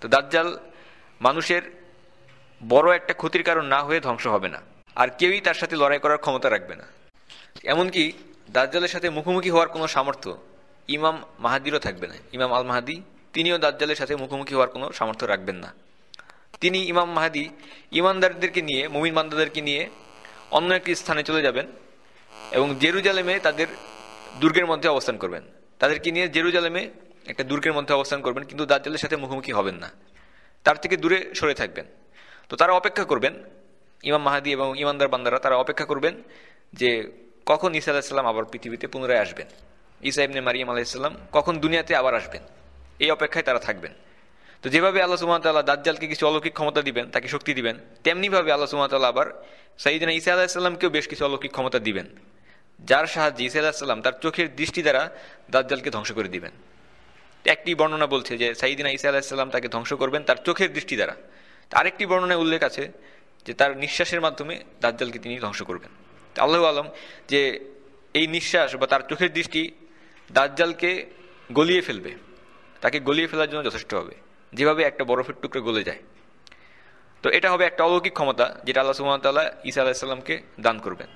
A: তো দাজ্জাল মানুষের বড় একটা ক্ষতির কারণ না হয়ে ধ্বংস হবে না আর কেউই তার সাথে লড়াই করার ক্ষমতা রাখবে না এমনকি দাজ্জালের সাথে মুখোমুখি হওয়ার কোনো সামর্থ্য ইমাম মাহাদিরও থাকবে না ইমাম আল মাহাদি তিনিও দাজ্জালের সাথে মুখোমুখি হওয়ার কোনো সামর্থ্য রাখবেন না তিনি ইমাম মাহাদি ইমানদারদেরকে নিয়ে মুমিন মান্দাদেরকে নিয়ে অন্য একটি স্থানে চলে যাবেন এবং জেরুজালেমে তাদের দুর্গের মধ্যে অবস্থান করবেন তাদেরকে নিয়ে জেরুজালেমে একটা দুর্গের মধ্যে অবস্থান করবেন কিন্তু দাজ্জালের সাথে মুখোমুখি হবেন না তার থেকে দূরে সরে থাকবেন তো তারা অপেক্ষা করবেন ইমাম মাহাদি এবং ইমানদার বান্দারা তারা অপেক্ষা করবেন যে কখন ঈসা আলাহিসাল্লাম আবার পৃথিবীতে পুনরায় আসবেন ঈসা ইবনে মারিয়াম আলাহিসাল্লাম কখন দুনিয়াতে আবার আসবেন এই অপেক্ষায় তারা থাকবেন তো যেভাবে আল্লাহ সুমতাল্লাহ দাজ্জালকে কিছু অলৌকিক ক্ষমতা দিবেন তাকে শক্তি দিবেন তেমনিভাবে আল্লাহ সুমতাল্লাহ আবার সাইদিনা ইসা আলাহিসাল্লামকেও বেশ কিছু অলৌকিক ক্ষমতা দিবেন যার সাহায্যে ইসা আলাহিসাল্লাম তার চোখের দৃষ্টি দ্বারা দাজ্জালকে ধ্বংস করে দিবেন একটি বর্ণনা বলছে যে সাইদিনা ইসা আলাহিসাল্লাম তাকে ধ্বংস করবেন তার চোখের দৃষ্টি দ্বারা আরেকটি বর্ণনায় উল্লেখ আছে যে তার নিঃশ্বাসের মাধ্যমে দাজ্জালকে তিনি ধ্বংস করবেন আল্লাহ আলম যে এই নিঃশ্বাস বা তার চোখের দৃষ্টি দাজ্জালকে গলিয়ে ফেলবে তাকে গলিয়ে ফেলার জন্য যথেষ্ট হবে যেভাবে একটা বরফের টুকরো গলে যায় তো এটা হবে একটা অলৌকিক ক্ষমতা যেটা আল্লাহ সুমতাল্লাহ ইসা আলাহিসাল্লামকে দান করবেন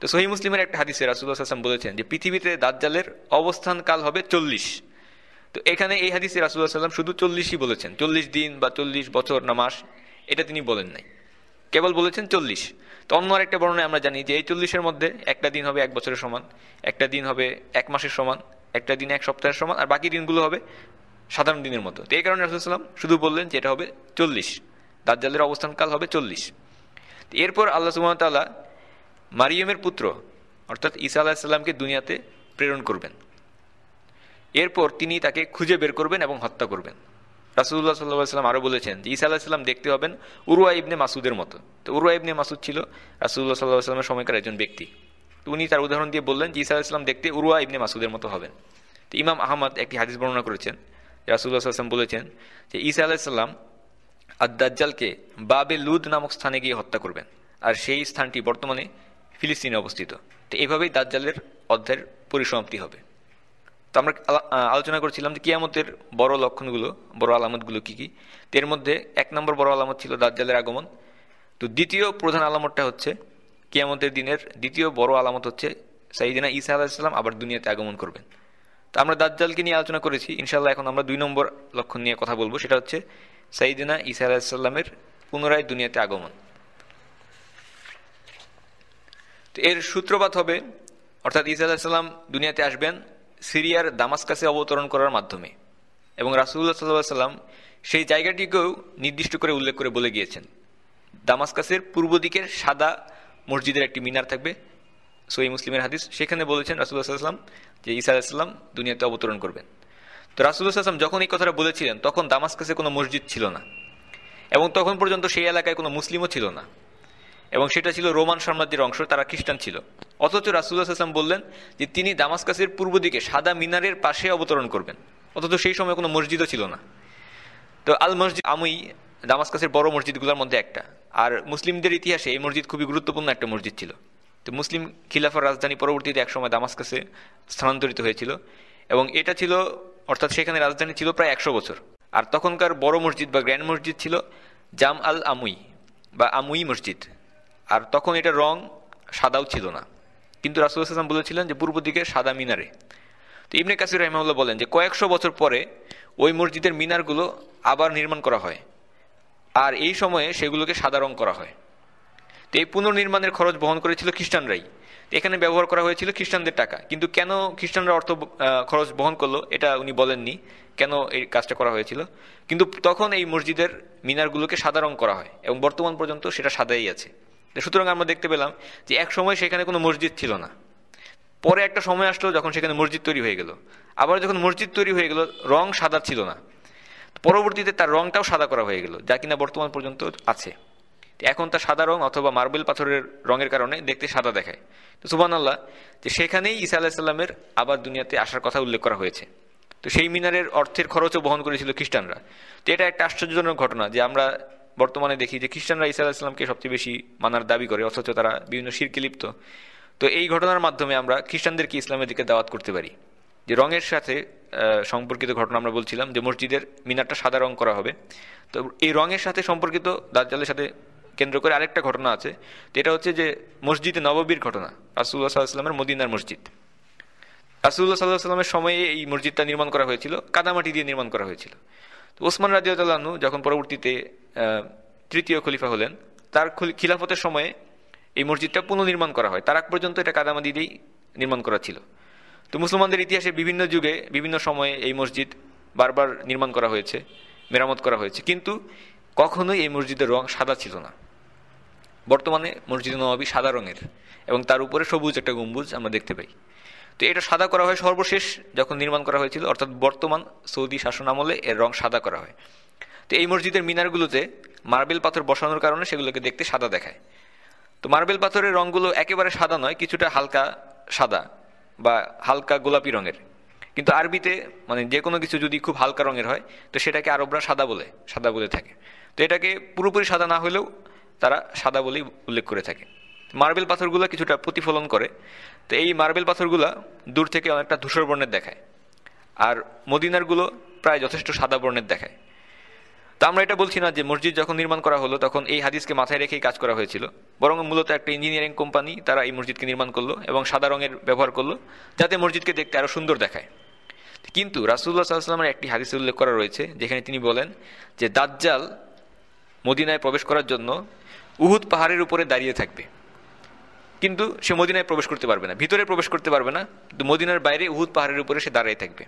A: তো সহি মুসলিমের একটা হাদিসে রাসুল্লাহ সাল্লাম বলেছেন যে পৃথিবীতে দাজ্জালের অবস্থান কাল হবে চল্লিশ তো এখানে এই হাদিসে রাসুল্লাহ সাল্লাম শুধু চল্লিশই বলেছেন চল্লিশ দিন বা চল্লিশ বছর না মাস এটা তিনি বলেন নাই কেবল বলেছেন চল্লিশ তো অন্য আরেকটা বর্ণনায় আমরা জানি যে এই চল্লিশের মধ্যে একটা দিন হবে এক বছরের সমান একটা দিন হবে এক মাসের সমান একটা দিন এক সপ্তাহের সমান আর বাকি দিনগুলো হবে সাধারণ দিনের মতো তো এই কারণে রাসুলাম শুধু বললেন যে এটা হবে চল্লিশ দাজ্জালের অবস্থানকাল হবে চল্লিশ এরপর আল্লাহ সুমতাল্লাহ মারিয়মের পুত্র অর্থাৎ ঈসা আলাহিসাল্লামকে দুনিয়াতে প্রেরণ করবেন এরপর তিনি তাকে খুঁজে বের করবেন এবং হত্যা করবেন রাসুল্লাহ সাল্লাহ সাল্লাম আরও বলেছেন যে ইসা আলাহিসাল্লাম দেখতে হবেন উরুয়া ইবনে মাসুদের মতো তো উরুয়া ইবনে মাসুদ ছিল রাসুল্লাহ সাল্লাহ সাল্লামের সময়কার একজন ব্যক্তি তো উনি তার উদাহরণ দিয়ে বললেন যে ইসা আলাহিসাল্লাম দেখতে উরুয়া ইবনে মাসুদের মতো হবেন তো ইমাম আহমদ একটি হাদিস বর্ণনা করেছেন রাসুল্লাহ সাল্লাম বলেছেন যে ইসা আলাহিসাল্লাম আদাজ্জালকে বাবে লুদ নামক স্থানে গিয়ে হত্যা করবেন আর সেই স্থানটি বর্তমানে ফিলিস্তিনে অবস্থিত তো এভাবেই দাজ্জালের অধ্যায়ের পরিসমাপ্তি হবে তো আমরা আলোচনা করেছিলাম যে কিয়ামতের বড় লক্ষণগুলো বড় আলামতগুলো কী কী এর মধ্যে এক নম্বর বড় আলামত ছিল দাজ্জালের আগমন তো দ্বিতীয় প্রধান আলামতটা হচ্ছে কিয়ামতের দিনের দ্বিতীয় বড় আলামত হচ্ছে সাইদিনা ইসা আলাহিসাল্লাম আবার দুনিয়াতে আগমন করবেন তো আমরা দাজ্জালকে নিয়ে আলোচনা করেছি ইনশাল্লাহ এখন আমরা দুই নম্বর লক্ষণ নিয়ে কথা বলবো সেটা হচ্ছে সাইদিনা ইসা আলাহিসাল্লামের পুনরায় দুনিয়াতে আগমন তো এর সূত্রপাত হবে অর্থাৎ ইসা আলাহিসাল্লাম দুনিয়াতে আসবেন সিরিয়ার দামাসকাসে অবতরণ করার মাধ্যমে এবং রাসুল্লাহ সাল্লাহ সাল্লাম সেই জায়গাটিকেও নির্দিষ্ট করে উল্লেখ করে বলে গিয়েছেন দামাসকাসের পূর্ব দিকের সাদা মসজিদের একটি মিনার থাকবে সই মুসলিমের হাদিস সেখানে বলেছেন রাসুল্লাহ সাল্লাম যে ইসা আলাহিসাল্লাম দুনিয়াতে অবতরণ করবেন তো রাসুল্লাহ সাল্লাম যখন এই কথাটা বলেছিলেন তখন দামাসকাসে কোনো মসজিদ ছিল না এবং তখন পর্যন্ত সেই এলাকায় কোনো মুসলিমও ছিল না এবং সেটা ছিল রোমান সাম্রাজ্যের অংশ তারা খ্রিস্টান ছিল অথচ রাসুল্লাহ আসলাম বললেন যে তিনি দামাসকাসের পূর্ব দিকে সাদা মিনারের পাশে অবতরণ করবেন অথচ সেই সময় কোনো মসজিদও ছিল না তো আল মসজিদ আমি দামাসকাসের বড় মসজিদগুলোর মধ্যে একটা আর মুসলিমদের ইতিহাসে এই মসজিদ খুবই গুরুত্বপূর্ণ একটা মসজিদ ছিল তো মুসলিম খিলাফার রাজধানী পরবর্তীতে একসময় দামাসকাসে স্থানান্তরিত হয়েছিল এবং এটা ছিল অর্থাৎ সেখানে রাজধানী ছিল প্রায় একশো বছর আর তখনকার বড় মসজিদ বা গ্র্যান্ড মসজিদ ছিল জাম আল আমুই বা আমুই মসজিদ আর তখন এটা রং সাদাও ছিল না কিন্তু রাসুল ইসলাম বলেছিলেন যে পূর্ব দিকে সাদা মিনারে তো ইবনে কাসির রহমাউল্লা বলেন যে কয়েকশো বছর পরে ওই মসজিদের মিনারগুলো আবার নির্মাণ করা হয় আর এই সময়ে সেগুলোকে সাদা রং করা হয় তো এই পুনর্নির্মাণের খরচ বহন করেছিল খ্রিস্টানরাই এখানে ব্যবহার করা হয়েছিল খ্রিস্টানদের টাকা কিন্তু কেন খ্রিস্টানরা অর্থ খরচ বহন করলো এটা উনি বলেননি কেন এই কাজটা করা হয়েছিল কিন্তু তখন এই মসজিদের মিনারগুলোকে সাদা রং করা হয় এবং বর্তমান পর্যন্ত সেটা সাদাই আছে সুতরাং আমরা দেখতে পেলাম যে এক সময় সেখানে কোনো মসজিদ ছিল না পরে একটা সময় আসলো যখন সেখানে মসজিদ তৈরি হয়ে গেল আবার যখন মসজিদ তৈরি হয়ে গেল রং সাদা ছিল না পরবর্তীতে তার রংটাও সাদা করা হয়ে গেল যা কিনা বর্তমান পর্যন্ত আছে এখন তার সাদা রং অথবা মার্বেল পাথরের রঙের কারণে দেখতে সাদা দেখায় তো সুবান আল্লাহ যে সেখানেই ঈসা আলাহিসাল্লামের আবার দুনিয়াতে আসার কথা উল্লেখ করা হয়েছে তো সেই মিনারের অর্থের খরচও বহন করেছিল খ্রিস্টানরা তো এটা একটা আশ্চর্যজনক ঘটনা যে আমরা বর্তমানে দেখি যে খ্রিস্টানরা ইসা আলাহিসামকে সবচেয়ে বেশি মানার দাবি করে অথচ তারা বিভিন্ন শিরকে লিপ্ত তো এই ঘটনার মাধ্যমে আমরা খ্রিস্টানদেরকে ইসলামের দিকে দাওয়াত করতে পারি যে রঙের সাথে সম্পর্কিত ঘটনা আমরা বলছিলাম যে মসজিদের মিনারটা সাদা রং করা হবে তো এই রঙের সাথে সম্পর্কিত দাজ্জালের সাথে কেন্দ্র করে আরেকটা ঘটনা আছে তো এটা হচ্ছে যে মসজিদে নববীর ঘটনা রাসুল্লাহ সাল্লাহ সাল্লামের মদিনার মসজিদ রাসুল্লাহ সাল্লাহ সাল্লামের সময়ে এই মসজিদটা নির্মাণ করা হয়েছিল কাদামাটি দিয়ে নির্মাণ করা হয়েছিল ওসমান রাজিউতালাহনু যখন পরবর্তীতে তৃতীয় খলিফা হলেন তার খিলাফতের সময়ে এই মসজিদটা পুনর্নির্মাণ করা হয় তার আগ পর্যন্ত এটা কাদামাদি দিয়েই নির্মাণ করা ছিল তো মুসলমানদের ইতিহাসে বিভিন্ন যুগে বিভিন্ন সময়ে এই মসজিদ বারবার নির্মাণ করা হয়েছে মেরামত করা হয়েছে কিন্তু কখনোই এই মসজিদের রং সাদা ছিল না বর্তমানে মসজিদ নবাবী সাদা রঙের এবং তার উপরে সবুজ একটা গম্বুজ আমরা দেখতে পাই তো এটা সাদা করা হয় সর্বশেষ যখন নির্মাণ করা হয়েছিল অর্থাৎ বর্তমান সৌদি শাসনামলে এর রং সাদা করা হয় তো এই মসজিদের মিনারগুলোতে মার্বেল পাথর বসানোর কারণে সেগুলোকে দেখতে সাদা দেখায় তো মার্বেল পাথরের রঙগুলো একেবারে সাদা নয় কিছুটা হালকা সাদা বা হালকা গোলাপি রঙের কিন্তু আরবিতে মানে যে কোনো কিছু যদি খুব হালকা রঙের হয় তো সেটাকে আরবরা সাদা বলে সাদা বলে থাকে তো এটাকে পুরোপুরি সাদা না হলেও তারা সাদা বলেই উল্লেখ করে থাকে মার্বেল পাথরগুলো কিছুটা প্রতিফলন করে তো এই মার্বেল পাথরগুলো দূর থেকে অনেকটা ধূসর বর্ণের দেখায় আর মদিনারগুলো প্রায় যথেষ্ট সাদা বর্ণের দেখায় তো আমরা এটা বলছি না যে মসজিদ যখন নির্মাণ করা হলো তখন এই হাদিসকে মাথায় রেখেই কাজ করা হয়েছিল বরং মূলত একটা ইঞ্জিনিয়ারিং কোম্পানি তারা এই মসজিদকে নির্মাণ করলো এবং সাদা রঙের ব্যবহার করলো যাতে মসজিদকে দেখতে আরও সুন্দর দেখায় কিন্তু রাসুল্লাহ সাল্লামের একটি হাদিস উল্লেখ করা রয়েছে যেখানে তিনি বলেন যে দাজ্জাল মদিনায় প্রবেশ করার জন্য উহুদ পাহাড়ের উপরে দাঁড়িয়ে থাকবে কিন্তু সে মদিনায় প্রবেশ করতে পারবে না ভিতরে প্রবেশ করতে পারবে না কিন্তু মদিনার বাইরে উহুদ পাহাড়ের উপরে সে দাঁড়িয়ে থাকবে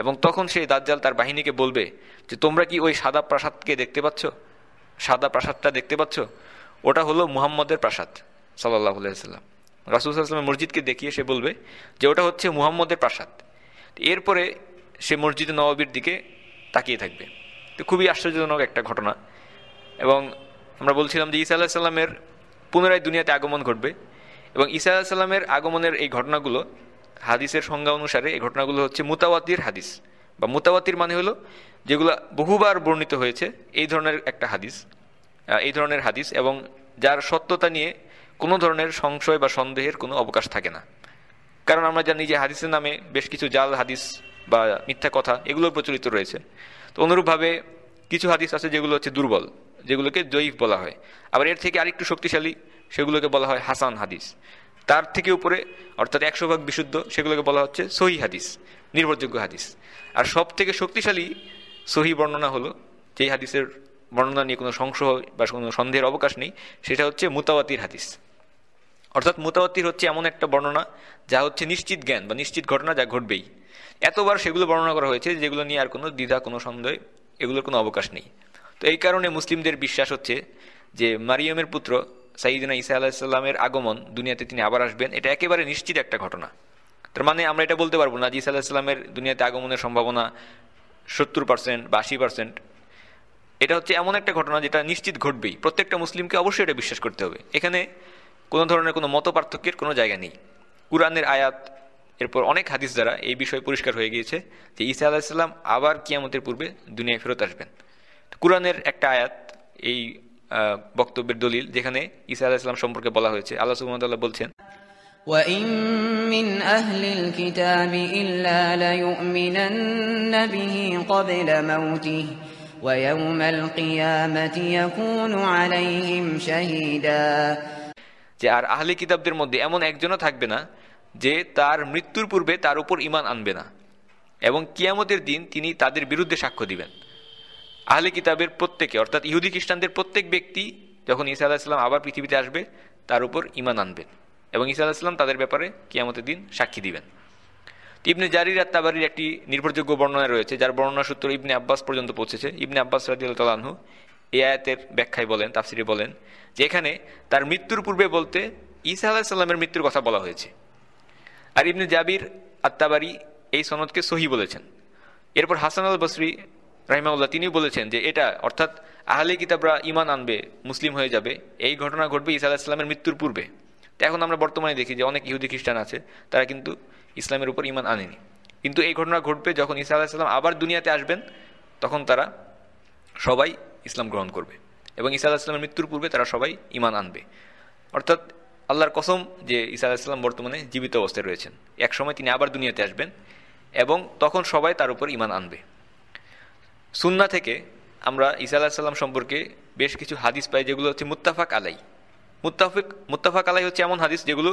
A: এবং তখন সেই দাজ্জাল তার বাহিনীকে বলবে যে তোমরা কি ওই সাদা প্রাসাদকে দেখতে পাচ্ছ সাদা প্রাসাদটা দেখতে পাচ্ছ ওটা হলো মুহাম্মদের প্রাসাদ সাল্লাহ আলাইসাল্লাম রাসুলসাল্লামের মসজিদকে দেখিয়ে সে বলবে যে ওটা হচ্ছে মুহাম্মদের প্রাসাদ এরপরে সে মসজিদ নবাবির দিকে তাকিয়ে থাকবে তো খুবই আশ্চর্যজনক একটা ঘটনা এবং আমরা বলছিলাম যে ইসা আলাহিসাল্লামের পুনরায় দুনিয়াতে আগমন ঘটবে এবং ইসা আলাহিসাল্লামের আগমনের এই ঘটনাগুলো হাদিসের সংজ্ঞা অনুসারে এই ঘটনাগুলো হচ্ছে মুতাওয়াতির হাদিস বা মুতাওয়াতির মানে হলো যেগুলো বহুবার বর্ণিত হয়েছে এই ধরনের একটা হাদিস এই ধরনের হাদিস এবং যার সত্যতা নিয়ে কোনো ধরনের সংশয় বা সন্দেহের কোনো অবকাশ থাকে না কারণ আমরা জানি যে হাদিসের নামে বেশ কিছু জাল হাদিস বা মিথ্যা কথা এগুলো প্রচলিত রয়েছে তো অনুরূপভাবে কিছু হাদিস আছে যেগুলো হচ্ছে দুর্বল যেগুলোকে জয়ীফ বলা হয় আবার এর থেকে আরেকটু শক্তিশালী সেগুলোকে বলা হয় হাসান হাদিস তার থেকে উপরে অর্থাৎ একশো ভাগ বিশুদ্ধ সেগুলোকে বলা হচ্ছে সহি হাদিস নির্ভরযোগ্য হাদিস আর সব থেকে শক্তিশালী সহি বর্ণনা হলো যেই হাদিসের বর্ণনা নিয়ে কোনো সংশয় বা কোনো সন্দেহের অবকাশ নেই সেটা হচ্ছে মোতাবাতির হাদিস অর্থাৎ মোতাবাতির হচ্ছে এমন একটা বর্ণনা যা হচ্ছে নিশ্চিত জ্ঞান বা নিশ্চিত ঘটনা যা ঘটবেই এতবার সেগুলো বর্ণনা করা হয়েছে যেগুলো নিয়ে আর কোনো দ্বিধা কোনো সন্দেহ এগুলোর কোনো অবকাশ নেই তো এই কারণে মুসলিমদের বিশ্বাস হচ্ছে যে মারিয়মের পুত্র সাইদিনা ইসা আলাহিসাল্লামের আগমন দুনিয়াতে তিনি আবার আসবেন এটা একেবারে নিশ্চিত একটা ঘটনা তার মানে আমরা এটা বলতে পারবো না যে ইসা আলাহিসাল্লামের দুনিয়াতে আগমনের সম্ভাবনা সত্তর পার্সেন্ট বা আশি পার্সেন্ট এটা হচ্ছে এমন একটা ঘটনা যেটা নিশ্চিত ঘটবেই প্রত্যেকটা মুসলিমকে অবশ্যই এটা বিশ্বাস করতে হবে এখানে কোনো ধরনের কোনো মত পার্থক্যের কোনো জায়গা নেই কুরআনের আয়াত এরপর অনেক হাদিস দ্বারা এই বিষয় পরিষ্কার হয়ে গিয়েছে যে ইসা আলাহিসাল্লাম আবার কিয়ামতের পূর্বে দুনিয়ায় ফেরত আসবেন কোরআনের একটা আয়াত এই বক্তব্যের দলিল যেখানে ঈসা ইসলাম সম্পর্কে বলা হয়েছে আল্লাহ সুহামতাল্লাহ বলছেন وإن من أهل আর আহলে কিতাবদের মধ্যে এমন একজনও থাকবে না যে তার মৃত্যুর পূর্বে তার উপর ইমান আনবে না এবং কিয়ামতের দিন তিনি তাদের বিরুদ্ধে সাক্ষ্য দিবেন আহলে কিতাবের প্রত্যেকে অর্থাৎ ইহুদি খ্রিস্টানদের প্রত্যেক ব্যক্তি যখন ইসা আলাহিসাল্লাম আবার পৃথিবীতে আসবে তার উপর ইমান আনবেন এবং ইসা আলাহিসাল্লাম তাদের ব্যাপারে কিয়ামতের দিন সাক্ষী দিবেন ইবনে জারির আত্মাবারির একটি নির্ভরযোগ্য বর্ণনা রয়েছে যার বর্ণনা সূত্র ইবনে আব্বাস পর্যন্ত পৌঁছেছে ইবনে আব্বাস তালানহু এ আয়াতের ব্যাখ্যায় বলেন তাফসিরে বলেন যে এখানে তার মৃত্যুর পূর্বে বলতে ইসা আলাহিসাল্লামের মৃত্যুর কথা বলা হয়েছে আর ইবনে জাবির আত্মাবারি এই সনদকে সহি বলেছেন এরপর হাসান আল বসরি রাহিমাউল্লাহ তিনি বলেছেন যে এটা অর্থাৎ আহলে কিতাবরা ইমান আনবে মুসলিম হয়ে যাবে এই ঘটনা ঘটবে ইসা আলাহিসাল্লামের মৃত্যুর পূর্বে তো এখন আমরা বর্তমানে দেখি যে অনেক ইহুদি খ্রিস্টান আছে তারা কিন্তু ইসলামের উপর ইমান আনেনি কিন্তু এই ঘটনা ঘটবে যখন ইসা আলাহিসাল্লাম আবার দুনিয়াতে আসবেন তখন তারা সবাই ইসলাম গ্রহণ করবে এবং ইসা আলাহিসাল্লামের মৃত্যুর পূর্বে তারা সবাই ইমান আনবে অর্থাৎ আল্লাহর কসম যে ইসা আলাহিসাল্লাম বর্তমানে জীবিত অবস্থায় রয়েছেন এক সময় তিনি আবার দুনিয়াতে আসবেন এবং তখন সবাই তার উপর ইমান আনবে সুন্না থেকে আমরা ইসা আল্লাহ সাল্লাম সম্পর্কে বেশ কিছু হাদিস পাই যেগুলো হচ্ছে মুত্তাফাক আলাই মুত্তাফিক মুত্তাফাক আলাই হচ্ছে এমন হাদিস যেগুলো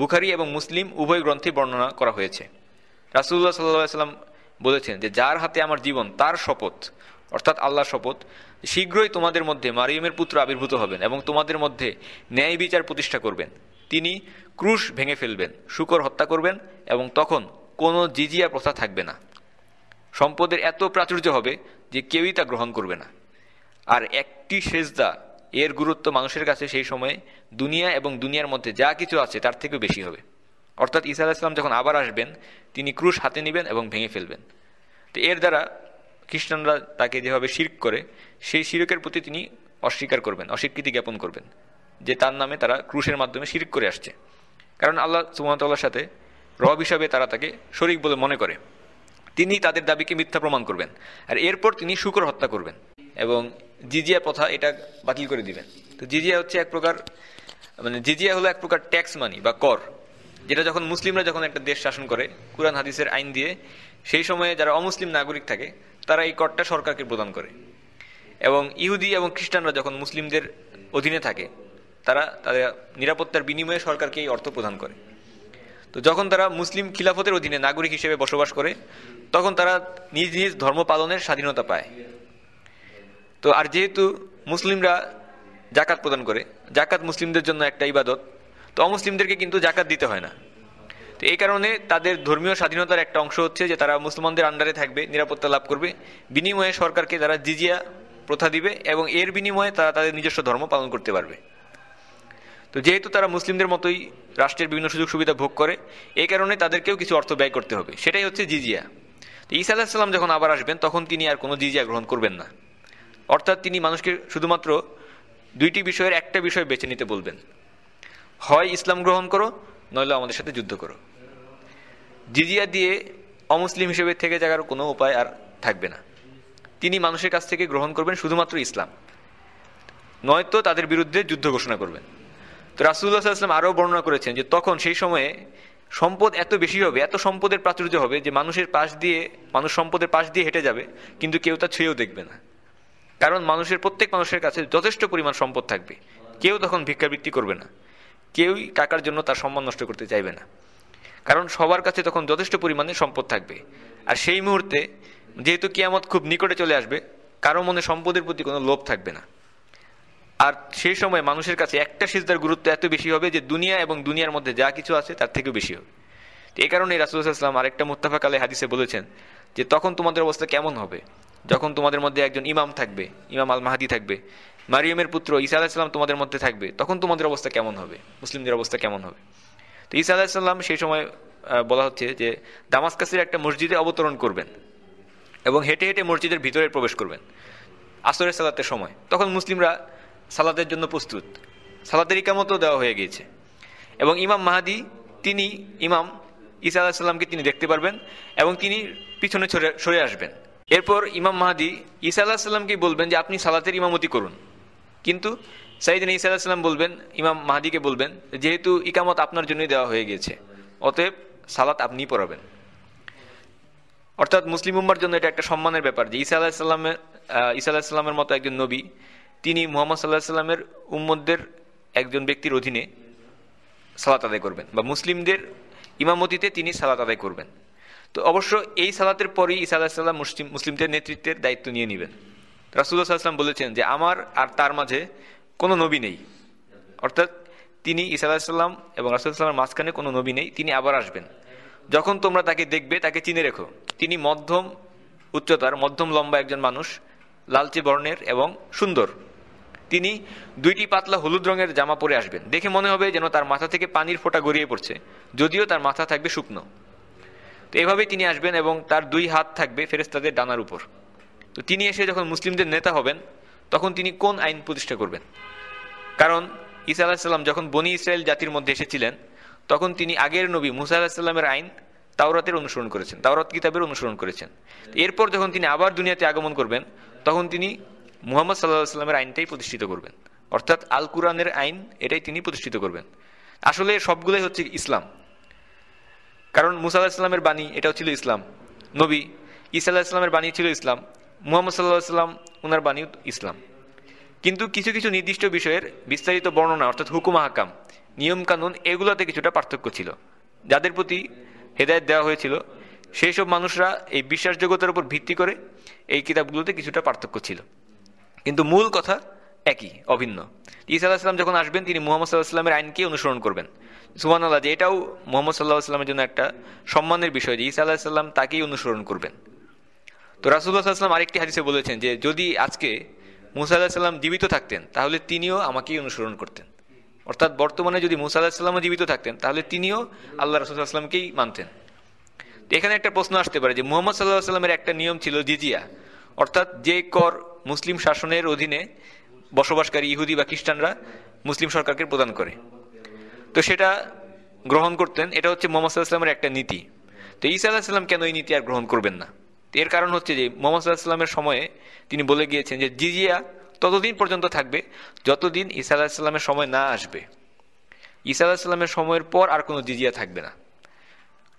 A: বুখারি এবং মুসলিম উভয় গ্রন্থে বর্ণনা করা হয়েছে রাসুল্লাহ সাল্লাহ সাল্লাম বলেছেন যে যার হাতে আমার জীবন তার শপথ অর্থাৎ আল্লাহর শপথ শীঘ্রই তোমাদের মধ্যে মারিয়মের পুত্র আবির্ভূত হবেন এবং তোমাদের মধ্যে ন্যায় বিচার প্রতিষ্ঠা করবেন তিনি ক্রুশ ভেঙে ফেলবেন শুকর হত্যা করবেন এবং তখন কোনো জিজিয়া প্রথা থাকবে না সম্পদের এত প্রাচুর্য হবে যে কেউই তা গ্রহণ করবে না আর একটি সেজদা এর গুরুত্ব মানুষের কাছে সেই সময়ে দুনিয়া এবং দুনিয়ার মধ্যে যা কিছু আছে তার থেকেও বেশি হবে অর্থাৎ ইসা আলাহিসাম যখন আবার আসবেন তিনি ক্রুশ হাতে নেবেন এবং ভেঙে ফেলবেন তো এর দ্বারা খ্রিস্টানরা তাকে যেভাবে শির্ক করে সেই শিরকের প্রতি তিনি অস্বীকার করবেন অস্বীকৃতি জ্ঞাপন করবেন যে তার নামে তারা ক্রুশের মাধ্যমে শিরিক করে আসছে কারণ আল্লাহ সুমতাল্লার সাথে রব হিসাবে তারা তাকে শরিক বলে মনে করে তিনি তাদের দাবিকে মিথ্যা প্রমাণ করবেন আর এরপর তিনি শুকর হত্যা করবেন এবং জিজিয়া প্রথা এটা বাতিল করে দিবেন তো জিজিয়া হচ্ছে এক প্রকার মানে জিজিয়া হলো এক প্রকার ট্যাক্স মানি বা কর যেটা যখন মুসলিমরা যখন একটা দেশ শাসন করে কুরআন হাদিসের আইন দিয়ে সেই সময়ে যারা অমুসলিম নাগরিক থাকে তারা এই করটা সরকারকে প্রদান করে এবং ইহুদি এবং খ্রিস্টানরা যখন মুসলিমদের অধীনে থাকে তারা তাদের নিরাপত্তার বিনিময়ে সরকারকে এই অর্থ প্রদান করে তো যখন তারা মুসলিম খিলাফতের অধীনে নাগরিক হিসেবে বসবাস করে তখন তারা নিজ নিজ ধর্ম পালনের স্বাধীনতা পায় তো আর যেহেতু মুসলিমরা জাকাত প্রদান করে জাকাত মুসলিমদের জন্য একটা ইবাদত তো অমুসলিমদেরকে কিন্তু জাকাত দিতে হয় না তো এই কারণে তাদের ধর্মীয় স্বাধীনতার একটা অংশ হচ্ছে যে তারা মুসলমানদের আন্ডারে থাকবে নিরাপত্তা লাভ করবে বিনিময়ে সরকারকে তারা জিজিয়া প্রথা দিবে এবং এর বিনিময়ে তারা তাদের নিজস্ব ধর্ম পালন করতে পারবে তো যেহেতু তারা মুসলিমদের মতোই রাষ্ট্রের বিভিন্ন সুযোগ সুবিধা ভোগ করে এই কারণে তাদেরকেও কিছু অর্থ ব্যয় করতে হবে সেটাই হচ্ছে জিজিয়া ঈসা আলাহিসাল্লাম যখন আবার আসবেন তখন তিনি আর কোনো জিজিয়া গ্রহণ করবেন না অর্থাৎ তিনি মানুষকে শুধুমাত্র দুইটি বিষয়ের একটা বিষয় বেছে নিতে বলবেন হয় ইসলাম গ্রহণ করো নইলে আমাদের সাথে যুদ্ধ করো জিজিয়া দিয়ে অমুসলিম হিসেবে থেকে যাওয়ার কোনো উপায় আর থাকবে না তিনি মানুষের কাছ থেকে গ্রহণ করবেন শুধুমাত্র ইসলাম নয়তো তাদের বিরুদ্ধে যুদ্ধ ঘোষণা করবেন তো রাসুল্লাহ সাল্লাম আরও বর্ণনা করেছেন যে তখন সেই সময়ে সম্পদ এত বেশি হবে এত সম্পদের প্রাচুর্য হবে যে মানুষের পাশ দিয়ে মানুষ সম্পদের পাশ দিয়ে হেঁটে যাবে কিন্তু কেউ তা ছুঁয়েও দেখবে না কারণ মানুষের প্রত্যেক মানুষের কাছে যথেষ্ট পরিমাণ সম্পদ থাকবে কেউ তখন ভিক্ষাবৃত্তি করবে না কেউই টাকার জন্য তার সম্মান নষ্ট করতে চাইবে না কারণ সবার কাছে তখন যথেষ্ট পরিমাণে সম্পদ থাকবে আর সেই মুহূর্তে যেহেতু কিয়ামত খুব নিকটে চলে আসবে কারো মনে সম্পদের প্রতি কোনো লোভ থাকবে না আর সেই সময় মানুষের কাছে একটা সিজদার গুরুত্ব এত বেশি হবে যে দুনিয়া এবং দুনিয়ার মধ্যে যা কিছু আছে তার থেকেও বেশি হবে এই কারণে আর আরেকটা মুত্তাফা আলী হাদিসে বলেছেন যে তখন তোমাদের অবস্থা কেমন হবে যখন তোমাদের মধ্যে একজন ইমাম থাকবে ইমাম আল মাহাদি থাকবে মারিয়মের পুত্র ঈসা আলাহিসাল্লাম তোমাদের মধ্যে থাকবে তখন তোমাদের অবস্থা কেমন হবে মুসলিমদের অবস্থা কেমন হবে তো ঈসা আলাহিসাল্লাম সেই সময় বলা হচ্ছে যে কাসির একটা মসজিদে অবতরণ করবেন এবং হেঁটে হেঁটে মসজিদের ভিতরে প্রবেশ করবেন আসরের সালাতের সময় তখন মুসলিমরা সালাতের জন্য প্রস্তুত সালাতের ইকামতও দেওয়া হয়ে গিয়েছে এবং ইমাম মাহাদি তিনি ইমাম ইসা আলাহিসাল্লামকে তিনি দেখতে পারবেন এবং তিনি পিছনে সরে আসবেন এরপর ইমাম মাহাদি ইসা সাল্লামকে বলবেন যে আপনি সালাতের ইমামতি করুন কিন্তু সাইদিন ইসা আলাহিসাল্লাম বলবেন ইমাম মাহাদিকে বলবেন যেহেতু ইকামত আপনার জন্যই দেওয়া হয়ে গিয়েছে অতএব সালাত আপনি পড়াবেন অর্থাৎ মুসলিম উম্মার জন্য এটা একটা সম্মানের ব্যাপার যে ইসা আলাহিসাল্লামের ইসা আলাহিসাল্লামের মতো একজন নবী তিনি মোহাম্মদ সাল্লাহ সাল্লামের উম্মদদের একজন ব্যক্তির অধীনে সালাত আদায় করবেন বা মুসলিমদের ইমামতিতে তিনি সালাত আদায় করবেন তো অবশ্য এই সালাতের পরই ইসা আলাহিসাল্লাম মুসলিম মুসলিমদের নেতৃত্বের দায়িত্ব নিয়ে নেবেন রাসুল্লাহ সাল্লাম বলেছেন যে আমার আর তার মাঝে কোনো নবী নেই অর্থাৎ তিনি ইসা আলাহিসাল্লাম এবং রাসুল্লাহামের মাঝখানে কোনো নবী নেই তিনি আবার আসবেন যখন তোমরা তাকে দেখবে তাকে চিনে রেখো তিনি মধ্যম উচ্চতার মধ্যম লম্বা একজন মানুষ লালচে বর্ণের এবং সুন্দর তিনি দুইটি পাতলা হলুদ রঙের জামা পরে আসবেন দেখে মনে হবে যেন তার মাথা থেকে পানির ফোঁটা গড়িয়ে পড়ছে যদিও তার মাথা থাকবে শুকনো তো এভাবেই তিনি আসবেন এবং তার দুই হাত থাকবে ফেরেস্তাদের ডানার উপর তো তিনি এসে যখন মুসলিমদের নেতা হবেন তখন তিনি কোন আইন প্রতিষ্ঠা করবেন কারণ ইসা আলাহিসাল্লাম যখন বনি ইসরায়েল জাতির মধ্যে এসেছিলেন তখন তিনি আগের নবী মুসা আলাহিসাল্লামের আইন তাওরাতের অনুসরণ করেছেন তাওরাত কিতাবের অনুসরণ করেছেন এরপর যখন তিনি আবার দুনিয়াতে আগমন করবেন তখন তিনি মুহাম্মদ সাল্লাহ সাল্লামের আইনটাই প্রতিষ্ঠিত করবেন অর্থাৎ আল কুরআনের আইন এটাই তিনি প্রতিষ্ঠিত করবেন আসলে সবগুলোই হচ্ছে ইসলাম কারণ মুসা ইসলামের বাণী এটাও ছিল ইসলাম নবী ইসাল্লাহ ইসলামের বাণী ছিল ইসলাম মুহাম্মদ সাল্লাহ সাল্লাম ওনার বাণী ইসলাম কিন্তু কিছু কিছু নির্দিষ্ট বিষয়ের বিস্তারিত বর্ণনা অর্থাৎ হুকুম হাকাম নিয়মকানুন এগুলোতে কিছুটা পার্থক্য ছিল যাদের প্রতি হেদায়ত দেওয়া হয়েছিল সেই সব মানুষরা এই বিশ্বাসযোগ্যতার উপর ভিত্তি করে এই কিতাবগুলোতে কিছুটা পার্থক্য ছিল কিন্তু মূল কথা একই অভিন্ন ঈসা আলাহিসাম যখন আসবেন তিনি মোহাম্মদ সাল্লাহ সাল্লামের আইনকে অনুসরণ করবেন সুমান আল্লাহ যে এটাও মোহাম্মদ সাল্লাহ সাল্লামের জন্য একটা সম্মানের বিষয় যে ঈসা আল্লাহ সাল্লাম তাকেই অনুসরণ করবেন তো রাসুল্লাহ সাল্লাম আরেকটি হাদিসে বলেছেন যে যদি আজকে মুসা আল্লাহ সাল্লাম জীবিত থাকতেন তাহলে তিনিও আমাকেই অনুসরণ করতেন অর্থাৎ বর্তমানে যদি মুসা আল্লাহ সাল্লামও জীবিত থাকতেন তাহলে তিনিও আল্লাহ রাসুল্লাহ সাল্লামকেই মানতেন এখানে একটা প্রশ্ন আসতে পারে যে মোহাম্মদ সাল্লাহ সাল্লামের একটা নিয়ম ছিল জিজিয়া অর্থাৎ যে কর মুসলিম শাসনের অধীনে বসবাসকারী ইহুদি বা খ্রিস্টানরা মুসলিম সরকারকে প্রদান করে তো সেটা গ্রহণ করতেন এটা হচ্ছে মোহাম্মদ সাল্লাহামের একটা নীতি তো ইসা আল্লাহ সাল্লাম কেন এই নীতি আর গ্রহণ করবেন না এর কারণ হচ্ছে যে মোহাম্মদ সাল্লাহামের সময়ে তিনি বলে গিয়েছেন যে জিজিয়া ততদিন পর্যন্ত থাকবে যতদিন ইসা আল্লাহ সাল্লামের সময় না আসবে ইসা আল্লাহ সাল্লামের সময়ের পর আর কোনো জিজিয়া থাকবে না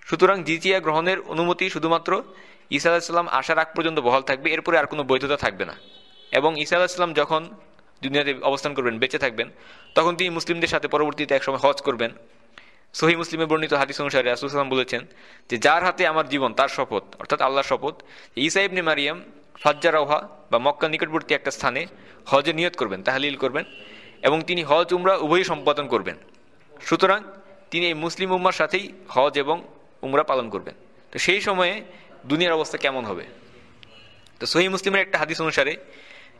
A: সুতরাং জিজিয়া গ্রহণের অনুমতি শুধুমাত্র ঈসা আলাহিসাল্লাম আসার আগ পর্যন্ত বহাল থাকবে এরপরে আর কোনো বৈধতা থাকবে না এবং ঈসা আলাহিসাল্লাম যখন দুনিয়াতে অবস্থান করবেন বেঁচে থাকবেন তখন তিনি মুসলিমদের সাথে পরবর্তীতে একসময় হজ করবেন সহি মুসলিমে বর্ণিত হাদিস অনুসারে রাসুলসাল্লাম বলেছেন যে যার হাতে আমার জীবন তার শপথ অর্থাৎ আল্লাহর শপথ ঈসা ইবনে মারিয়াম ফাজ্জা আহা বা মক্কা নিকটবর্তী একটা স্থানে হজে নিয়ত করবেন তাহলিল করবেন এবং তিনি হজ উমরা উভয়ই সম্পাদন করবেন সুতরাং তিনি এই মুসলিম উম্মার সাথেই হজ এবং উমরা পালন করবেন তো সেই সময়ে দুনিয়ার অবস্থা কেমন হবে তো সহি মুসলিমের একটা হাদিস অনুসারে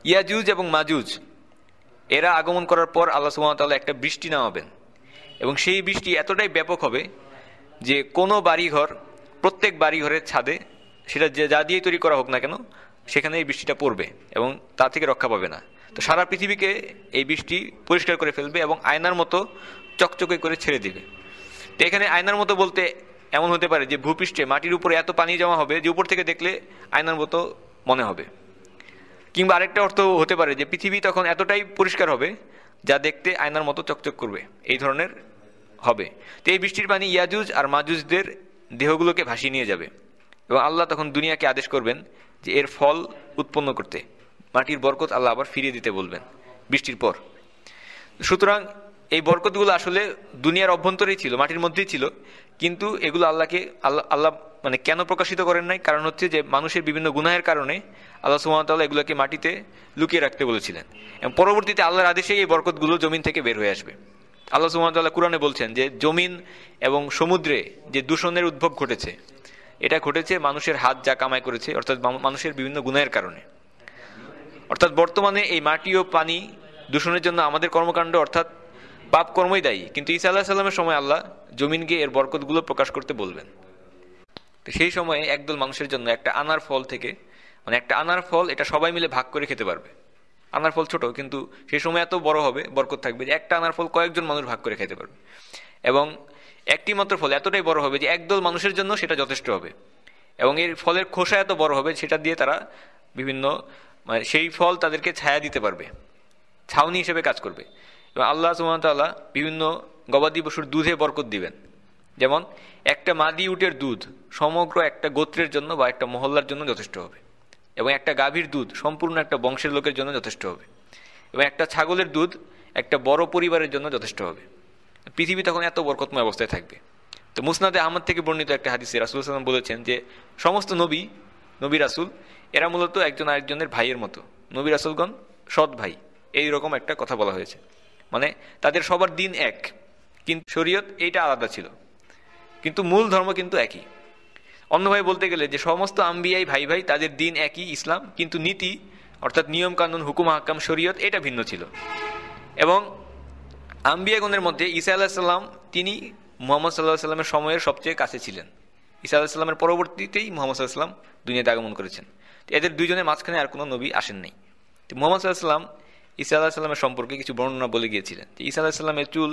A: ইয়াজুজ এবং মাজুজ এরা আগমন করার পর আল্লাহ সুবাহতাল্লাহ একটা বৃষ্টি নামাবেন এবং সেই বৃষ্টি এতটাই ব্যাপক হবে যে কোনো বাড়িঘর প্রত্যেক বাড়িঘরের ছাদে সেটা যে যা দিয়েই তৈরি করা হোক না কেন সেখানে এই বৃষ্টিটা পড়বে এবং তা থেকে রক্ষা পাবে না তো সারা পৃথিবীকে এই বৃষ্টি পরিষ্কার করে ফেলবে এবং আয়নার মতো চকচকে করে ছেড়ে দেবে তো এখানে আয়নার মতো বলতে এমন হতে পারে যে ভূপৃষ্ঠে মাটির উপরে এত পানি জমা হবে যে উপর থেকে দেখলে আয়নার মতো মনে হবে কিংবা আরেকটা অর্থ হতে পারে যে পৃথিবী তখন এতটাই পরিষ্কার হবে যা দেখতে আয়নার মতো চকচক করবে এই ধরনের হবে তো এই বৃষ্টির পানি ইয়াজুজ আর মাজুজদের দেহগুলোকে ভাসিয়ে নিয়ে যাবে এবং আল্লাহ তখন দুনিয়াকে আদেশ করবেন যে এর ফল উৎপন্ন করতে মাটির বরকত আল্লাহ আবার ফিরিয়ে দিতে বলবেন বৃষ্টির পর সুতরাং এই বরকতগুলো আসলে দুনিয়ার অভ্যন্তরেই ছিল মাটির মধ্যেই ছিল কিন্তু এগুলো আল্লাহকে আল্লাহ আল্লাহ মানে কেন প্রকাশিত করেন নাই কারণ হচ্ছে যে মানুষের বিভিন্ন গুনাহের কারণে আল্লাহ সুমতাল্লাহ এগুলোকে মাটিতে লুকিয়ে রাখতে বলেছিলেন এবং পরবর্তীতে আল্লাহর আদেশে এই বরকতগুলো জমিন থেকে বের হয়ে আসবে আল্লাহ সুমতাল্লাহ কোরআনে বলছেন যে জমিন এবং সমুদ্রে যে দূষণের উদ্ভব ঘটেছে এটা ঘটেছে মানুষের হাত যা কামাই করেছে অর্থাৎ মানুষের বিভিন্ন গুণের কারণে অর্থাৎ বর্তমানে এই মাটি ও পানি দূষণের জন্য আমাদের কর্মকাণ্ড অর্থাৎ কর্মই দায়ী কিন্তু ইসা আল্লাহ সাল্লামের সময় আল্লাহ জমিনকে এর বরকতগুলো প্রকাশ করতে বলবেন তো সেই সময়ে একদল মানুষের জন্য একটা আনার ফল থেকে মানে একটা আনার ফল এটা সবাই মিলে ভাগ করে খেতে পারবে আনার ফল ছোট কিন্তু সেই সময় এত বড় হবে বরকত থাকবে যে একটা আনার ফল কয়েকজন মানুষ ভাগ করে খেতে পারবে এবং একটি মাত্র ফল এতটাই বড় হবে যে একদল মানুষের জন্য সেটা যথেষ্ট হবে এবং এর ফলের খোসা এত বড় হবে সেটা দিয়ে তারা বিভিন্ন মানে সেই ফল তাদেরকে ছায়া দিতে পারবে ছাউনি হিসেবে কাজ করবে এবং আল্লাহ সুমতাল্লাহ বিভিন্ন গবাদি পশুর দুধে বরকত দিবেন যেমন একটা মাদি উটের দুধ সমগ্র একটা গোত্রের জন্য বা একটা মহল্লার জন্য যথেষ্ট হবে এবং একটা গাভীর দুধ সম্পূর্ণ একটা বংশের লোকের জন্য যথেষ্ট হবে এবং একটা ছাগলের দুধ একটা বড় পরিবারের জন্য যথেষ্ট হবে পৃথিবী তখন এত বরকতময় অবস্থায় থাকবে তো মুসনাদে আহমদ থেকে বর্ণিত একটা হাদিসে রাসুল হাসান বলেছেন যে সমস্ত নবী নবী রাসুল এরা মূলত একজন আরেকজনের ভাইয়ের মতো নবী রাসুলগণ সৎ ভাই এই রকম একটা কথা বলা হয়েছে মানে তাদের সবার দিন এক কিন্তু শরীয়ত এইটা আলাদা ছিল কিন্তু মূল ধর্ম কিন্তু একই অন্যভাবে বলতে গেলে যে সমস্ত আম্বিয়াই ভাই ভাই তাদের দিন একই ইসলাম কিন্তু নীতি অর্থাৎ নিয়ম কানুন হুকুম হাকাম শরীয়ত এটা ভিন্ন ছিল এবং আম্বিয়াগণের মধ্যে ঈসা আলাহিসাল্লাম সাল্লাম তিনি মোহাম্মদ সাল্লাহ সাল্লামের সময়ের সবচেয়ে কাছে ছিলেন ঈসা আল্লাহ সাল্লামের পরবর্তীতেই মোহাম্মদ সাল্লাহ সাল্লাম দুনিয়াতে আগমন করেছেন এদের দুজনের মাঝখানে আর কোনো নবী আসেন নাই তো মোহাম্মদ সাল্লাহ সাল্লাম ঈসা আল্লাহ সাল্লামের সম্পর্কে কিছু বর্ণনা বলে গিয়েছিলেন যে ঈসা আল্লাহ সাল্লামের চুল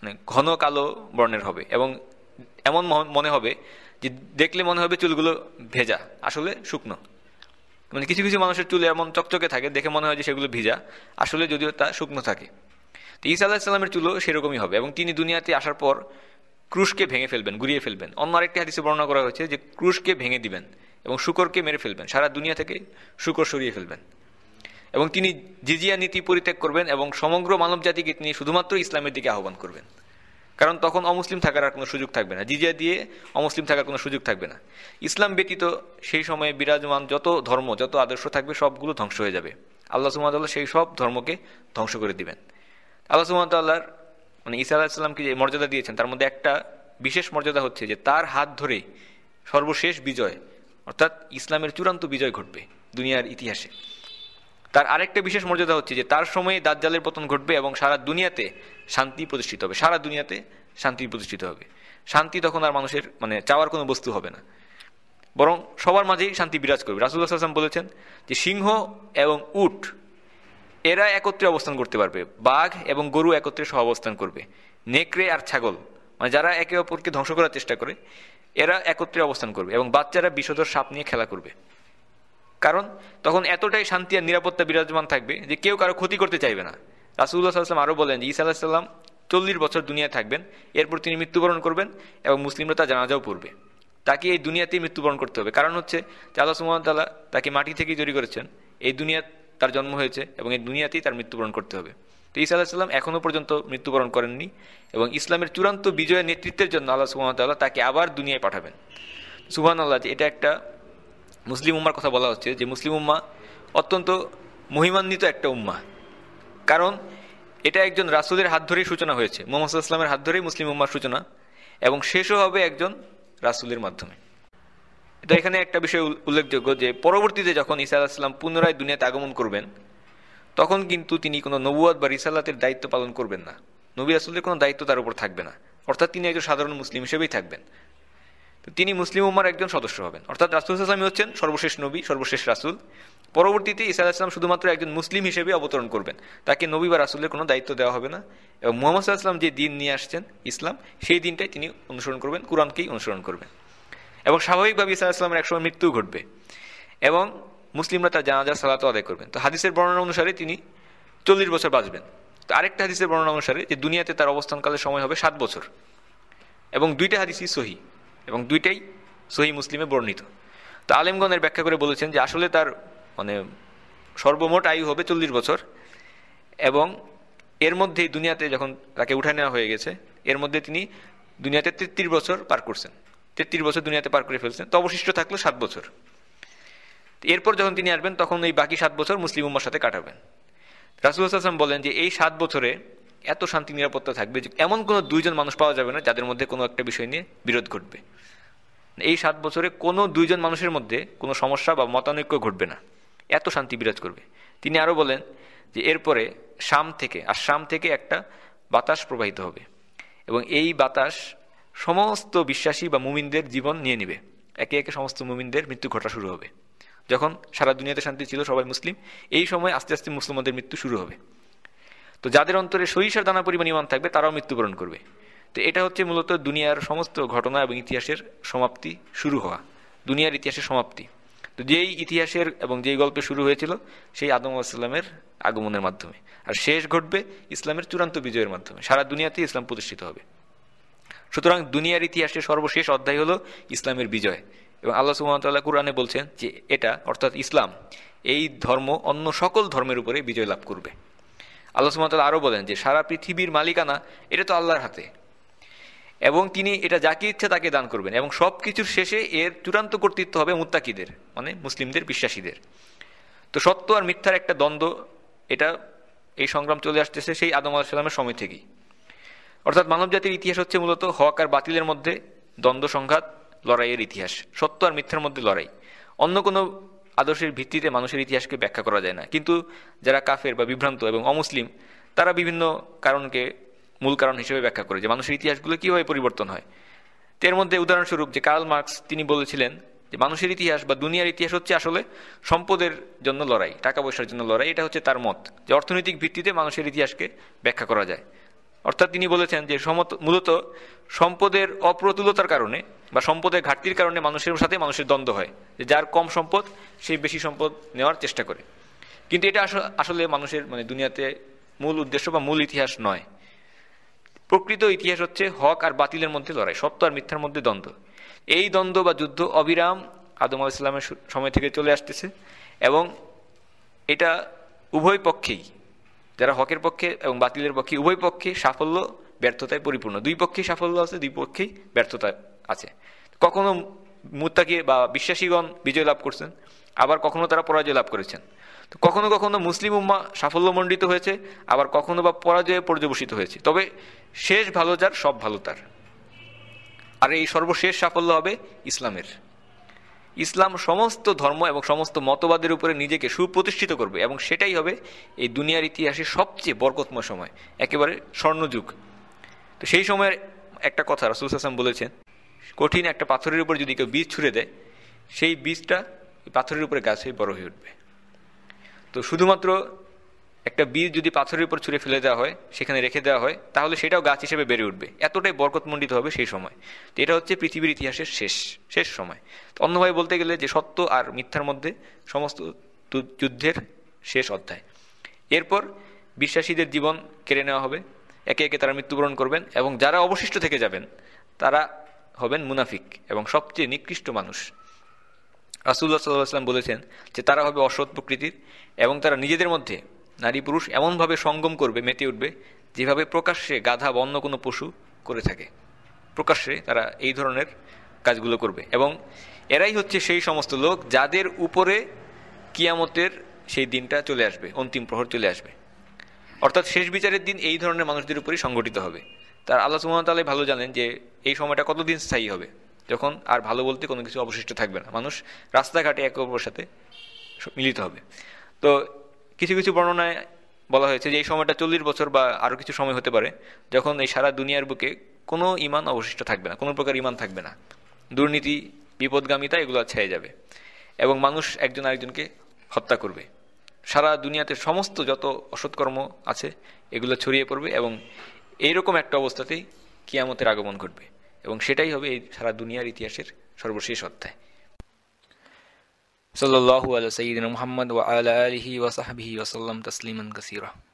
A: মানে ঘন কালো বর্ণের হবে এবং এমন মনে হবে যে দেখলে মনে হবে চুলগুলো ভেজা আসলে শুকনো মানে কিছু কিছু মানুষের চুল এমন চকচকে থাকে দেখে মনে হয় যে সেগুলো ভিজা আসলে যদিও তা শুকনো থাকে তো ঈসা আল্লাহ সাল্লামের চুলও সেরকমই হবে এবং তিনি দুনিয়াতে আসার পর ক্রুশকে ভেঙে ফেলবেন গুড়িয়ে ফেলবেন অন্য আরেকটি হাদিসে বর্ণনা করা হয়েছে যে ক্রুশকে ভেঙে দিবেন এবং শুকরকে মেরে ফেলবেন সারা দুনিয়া থেকে শুকর সরিয়ে ফেলবেন এবং তিনি জিজিয়া নীতি পরিত্যাগ করবেন এবং সমগ্র মানব জাতিকে তিনি শুধুমাত্র ইসলামের দিকে আহ্বান করবেন কারণ তখন অমুসলিম থাকার আর কোনো সুযোগ থাকবে না জিজিয়া দিয়ে অমুসলিম থাকার কোনো সুযোগ থাকবে না ইসলাম ব্যতীত সেই সময়ে বিরাজমান যত ধর্ম যত আদর্শ থাকবে সবগুলো ধ্বংস হয়ে যাবে আল্লাহ সুমাদাল্লাহ সেই সব ধর্মকে ধ্বংস করে দিবেন আল্লাহ সুমাদাল্লাহর মানে ইসা আলাহিসাল্লামকে যে মর্যাদা দিয়েছেন তার মধ্যে একটা বিশেষ মর্যাদা হচ্ছে যে তার হাত ধরে সর্বশেষ বিজয় অর্থাৎ ইসলামের চূড়ান্ত বিজয় ঘটবে দুনিয়ার ইতিহাসে তার আরেকটা বিশেষ মর্যাদা হচ্ছে যে তার সময়ে দাজ্জালের পতন ঘটবে এবং সারা দুনিয়াতে শান্তি প্রতিষ্ঠিত হবে সারা দুনিয়াতে শান্তি প্রতিষ্ঠিত হবে শান্তি তখন আর মানুষের মানে চাওয়ার কোনো বস্তু হবে না বরং সবার মাঝেই শান্তি বিরাজ করবে রাসুল্লাহ আসলাম বলেছেন যে সিংহ এবং উট এরা একত্রে অবস্থান করতে পারবে বাঘ এবং গরু একত্রে সহ অবস্থান করবে নেকড়ে আর ছাগল মানে যারা একে অপরকে ধ্বংস করার চেষ্টা করে এরা একত্রে অবস্থান করবে এবং বাচ্চারা বিষধর সাপ নিয়ে খেলা করবে কারণ তখন এতটাই শান্তি আর নিরাপত্তা বিরাজমান থাকবে যে কেউ কারো ক্ষতি করতে চাইবে না রাসুল্লাহ সাল্লাম আরও বলেন যে ইসা আলাহিসাল্লাম চল্লিশ বছর দুনিয়ায় থাকবেন এরপর তিনি মৃত্যুবরণ করবেন এবং মুসলিমরা তা জানাজাও পড়বে তাকে এই দুনিয়াতেই মৃত্যুবরণ করতে হবে কারণ হচ্ছে যে আল্লাহ সুমতাল্লাহ তাকে মাটি থেকেই জড়ি করেছেন এই দুনিয়া তার জন্ম হয়েছে এবং এই দুনিয়াতেই তার মৃত্যুবরণ করতে হবে তো ইসা আলাহিসাল্লাম এখনও পর্যন্ত মৃত্যুবরণ করেননি এবং ইসলামের চূড়ান্ত বিজয়ের নেতৃত্বের জন্য আল্লাহ সুহামতাল্লাহ তাকে আবার দুনিয়ায় পাঠাবেন সুবাহ আল্লাহ এটা একটা মুসলিম উম্মার কথা বলা হচ্ছে যে মুসলিম উম্মা অত্যন্ত মহিমান্বিত একটা উম্মা কারণ এটা একজন রাসুলের হাত ধরেই সূচনা হয়েছে মোহাম্মদ ইসলামের হাত ধরেই মুসলিম উম্মার সূচনা এবং শেষও হবে একজন রাসুলের মাধ্যমে এটা এখানে একটা বিষয় উল্লেখযোগ্য যে পরবর্তীতে যখন ইসা আলাহিসাম পুনরায় দুনিয়াতে আগমন করবেন তখন কিন্তু তিনি কোনো নবুয়াদ বা রিসালাতের দায়িত্ব পালন করবেন না নবী রাসুলের কোনো দায়িত্ব তার উপর থাকবে না অর্থাৎ তিনি একজন সাধারণ মুসলিম হিসেবেই থাকবেন তিনি মুসলিম উম্মার একজন সদস্য হবেন অর্থাৎ রাসুল ইসলামী হচ্ছেন সর্বশেষ নবী সর্বশেষ রাসুল পরবর্তীতে ইসা ইসলাম শুধুমাত্র একজন মুসলিম হিসেবে অবতরণ করবেন তাকে নবী বা রাসুলের কোনো দায়িত্ব দেওয়া হবে না এবং মোহাম্মদ সাল্লাহাম যে দিন নিয়ে আসছেন ইসলাম সেই দিনটাই তিনি অনুসরণ করবেন কোরআনকেই অনুসরণ করবেন এবং স্বাভাবিকভাবে ইসা ইসলামের একসময় মৃত্যু ঘটবে এবং মুসলিমরা তার জানাজার সালাত আদায় করবেন তো হাদিসের বর্ণনা অনুসারে তিনি চল্লিশ বছর বাঁচবেন তো আরেকটা হাদিসের বর্ণনা অনুসারে যে দুনিয়াতে তার অবস্থানকালের সময় হবে সাত বছর এবং দুইটা হাদিসই সহি এবং দুইটাই সহি মুসলিমে বর্ণিত তো আলেমগণের ব্যাখ্যা করে বলেছেন যে আসলে তার মানে সর্বমোট আয়ু হবে চল্লিশ বছর এবং এর মধ্যেই দুনিয়াতে যখন তাকে উঠে নেওয়া হয়ে গেছে এর মধ্যে তিনি দুনিয়াতে তেত্রিশ বছর পার করছেন তেত্রিশ বছর দুনিয়াতে পার করে ফেলছেন তো অবশিষ্ট থাকলো সাত বছর এরপর যখন তিনি আসবেন তখন এই বাকি সাত বছর মুসলিম উম্মার সাথে কাটাবেন রাসুল আসলাম বলেন যে এই সাত বছরে এত শান্তি নিরাপত্তা থাকবে যে এমন কোনো দুইজন মানুষ পাওয়া যাবে না যাদের মধ্যে কোনো একটা বিষয় নিয়ে বিরোধ ঘটবে এই সাত বছরে কোনো দুইজন মানুষের মধ্যে কোনো সমস্যা বা মতানৈক্য ঘটবে না এত শান্তি বিরাজ করবে তিনি আরও বলেন যে এরপরে শাম থেকে আর শাম থেকে একটা বাতাস প্রবাহিত হবে এবং এই বাতাস সমস্ত বিশ্বাসী বা মুমিনদের জীবন নিয়ে নেবে একে একে সমস্ত মুমিনদের মৃত্যু ঘটা শুরু হবে যখন সারা দুনিয়াতে শান্তি ছিল সবাই মুসলিম এই সময় আস্তে আস্তে মুসলমানদের মৃত্যু শুরু হবে তো যাদের অন্তরে সহিষার দানা পরিমাণ ইমান থাকবে তারাও মৃত্যুবরণ করবে তো এটা হচ্ছে মূলত দুনিয়ার সমস্ত ঘটনা এবং ইতিহাসের সমাপ্তি শুরু হওয়া দুনিয়ার ইতিহাসের সমাপ্তি তো যেই ইতিহাসের এবং যেই গল্পে শুরু হয়েছিল সেই আদম আসলামের আগমনের মাধ্যমে আর শেষ ঘটবে ইসলামের চূড়ান্ত বিজয়ের মাধ্যমে সারা দুনিয়াতে ইসলাম প্রতিষ্ঠিত হবে সুতরাং দুনিয়ার ইতিহাসের সর্বশেষ অধ্যায় হলো ইসলামের বিজয় এবং আল্লাহ সুহামতাল্লাহ কুরআনে বলছেন যে এটা অর্থাৎ ইসলাম এই ধর্ম অন্য সকল ধর্মের উপরে বিজয় লাভ করবে আল্লাহ সুমতাল্লাহ আরও বলেন যে সারা পৃথিবীর মালিকানা এটা তো আল্লাহর হাতে এবং তিনি এটা যাকে ইচ্ছে তাকে দান করবেন এবং সব কিছুর শেষে এর চূড়ান্ত কর্তৃত্ব হবে মুত্তাকিদের মানে মুসলিমদের বিশ্বাসীদের তো সত্য আর মিথ্যার একটা দ্বন্দ্ব এটা এই সংগ্রাম চলে আসতেছে সেই আদম সালামের সময় থেকেই অর্থাৎ মানব জাতির ইতিহাস হচ্ছে মূলত হক আর বাতিলের মধ্যে দ্বন্দ্ব সংঘাত লড়াইয়ের ইতিহাস সত্য আর মিথ্যার মধ্যে লড়াই অন্য কোনো আদর্শের ভিত্তিতে মানুষের ইতিহাসকে ব্যাখ্যা করা যায় না কিন্তু যারা কাফের বা বিভ্রান্ত এবং অমুসলিম তারা বিভিন্ন কারণকে মূল কারণ হিসেবে ব্যাখ্যা করে যে মানুষের ইতিহাসগুলো কীভাবে পরিবর্তন হয় এর মধ্যে উদাহরণস্বরূপ যে কার্ল মার্কস তিনি বলেছিলেন যে মানুষের ইতিহাস বা দুনিয়ার ইতিহাস হচ্ছে আসলে সম্পদের জন্য লড়াই টাকা পয়সার জন্য লড়াই এটা হচ্ছে তার মত যে অর্থনৈতিক ভিত্তিতে মানুষের ইতিহাসকে ব্যাখ্যা করা যায় অর্থাৎ তিনি বলেছেন যে সমত মূলত সম্পদের অপ্রতুলতার কারণে বা সম্পদের ঘাটতির কারণে মানুষের সাথে মানুষের দ্বন্দ্ব হয় যে যার কম সম্পদ সেই বেশি সম্পদ নেওয়ার চেষ্টা করে কিন্তু এটা আসলে মানুষের মানে দুনিয়াতে মূল উদ্দেশ্য বা মূল ইতিহাস নয় প্রকৃত ইতিহাস হচ্ছে হক আর বাতিলের মধ্যে লড়াই সত্য আর মিথ্যার মধ্যে দ্বন্দ্ব এই দ্বন্দ্ব বা যুদ্ধ অবিরাম আদম আলাইসলামের সময় থেকে চলে আসতেছে এবং এটা উভয় পক্ষেই যারা হকের পক্ষে এবং বাতিলের পক্ষে উভয় পক্ষে সাফল্য ব্যর্থতায় পরিপূর্ণ দুই পক্ষেই সাফল্য আছে দুই পক্ষেই ব্যর্থতা আছে কখনো মুত্তাকে বা বিশ্বাসীগণ বিজয় লাভ করছেন আবার কখনো তারা পরাজয় লাভ করেছেন কখনো কখনো মুসলিম উম্মা সাফল্যমণ্ডিত হয়েছে আবার কখনো বা পরাজয়ে পর্যবসিত হয়েছে তবে শেষ ভালো যার সব ভালো তার আর এই সর্বশেষ সাফল্য হবে ইসলামের ইসলাম সমস্ত ধর্ম এবং সমস্ত মতবাদের উপরে নিজেকে সুপ্রতিষ্ঠিত করবে এবং সেটাই হবে এই দুনিয়ার ইতিহাসে সবচেয়ে বরকতময় সময় একেবারে স্বর্ণযুগ তো সেই সময়ের একটা কথা রাসুল হাসান বলেছেন কঠিন একটা পাথরের উপর যদি কেউ বীজ ছুঁড়ে দেয় সেই বীজটা পাথরের উপরে গাছ হয়ে বড় হয়ে উঠবে তো শুধুমাত্র একটা বীজ যদি পাথরের উপর ছুঁড়ে ফেলে দেওয়া হয় সেখানে রেখে দেওয়া হয় তাহলে সেটাও গাছ হিসেবে বেড়ে উঠবে এতটাই বরকতমণ্ডিত হবে সেই সময় তো এটা হচ্ছে পৃথিবীর ইতিহাসের শেষ শেষ সময় তো অন্যভাবে বলতে গেলে যে সত্য আর মিথ্যার মধ্যে সমস্ত যুদ্ধের শেষ অধ্যায় এরপর বিশ্বাসীদের জীবন কেড়ে নেওয়া হবে একে একে তারা মৃত্যুবরণ করবেন এবং যারা অবশিষ্ট থেকে যাবেন তারা হবেন মুনাফিক এবং সবচেয়ে নিকৃষ্ট মানুষ রাসুল্লাহ সাল্লাহ সাল্লাম বলেছেন যে তারা হবে অসৎ প্রকৃতির এবং তারা নিজেদের মধ্যে নারী পুরুষ এমনভাবে সঙ্গম করবে মেতে উঠবে যেভাবে প্রকাশ্যে গাধা বন্য কোনো পশু করে থাকে প্রকাশ্যে তারা এই ধরনের কাজগুলো করবে এবং এরাই হচ্ছে সেই সমস্ত লোক যাদের উপরে কিয়ামতের সেই দিনটা চলে আসবে অন্তিম প্রহর চলে আসবে অর্থাৎ শেষ বিচারের দিন এই ধরনের মানুষদের উপরেই সংগঠিত হবে তার আল্লাহ সুমতালে ভালো জানেন যে এই সময়টা কতদিন স্থায়ী হবে যখন আর ভালো বলতে কোনো কিছু অবশিষ্ট থাকবে না মানুষ রাস্তাঘাটে একে অপরের সাথে মিলিত হবে তো কিছু কিছু বর্ণনায় বলা হয়েছে যে এই সময়টা চল্লিশ বছর বা আরও কিছু সময় হতে পারে যখন এই সারা দুনিয়ার বুকে কোনো ইমান অবশিষ্ট থাকবে না কোনো প্রকার ইমান থাকবে না দুর্নীতি বিপদগামিতা এগুলো ছেয়ে যাবে এবং মানুষ একজন আরেকজনকে হত্যা করবে সারা দুনিয়াতে সমস্ত যত অসৎকর্ম আছে এগুলো ছড়িয়ে পড়বে এবং এইরকম একটা অবস্থাতেই কিয়ামতের আগমন ঘটবে এবং সেটাই হবে এই সারা দুনিয়ার ইতিহাসের সর্বশেষ অধ্যায় صلى الله على سيدنا محمد وعلى آله وصحبه وسلم تسليما كثيرا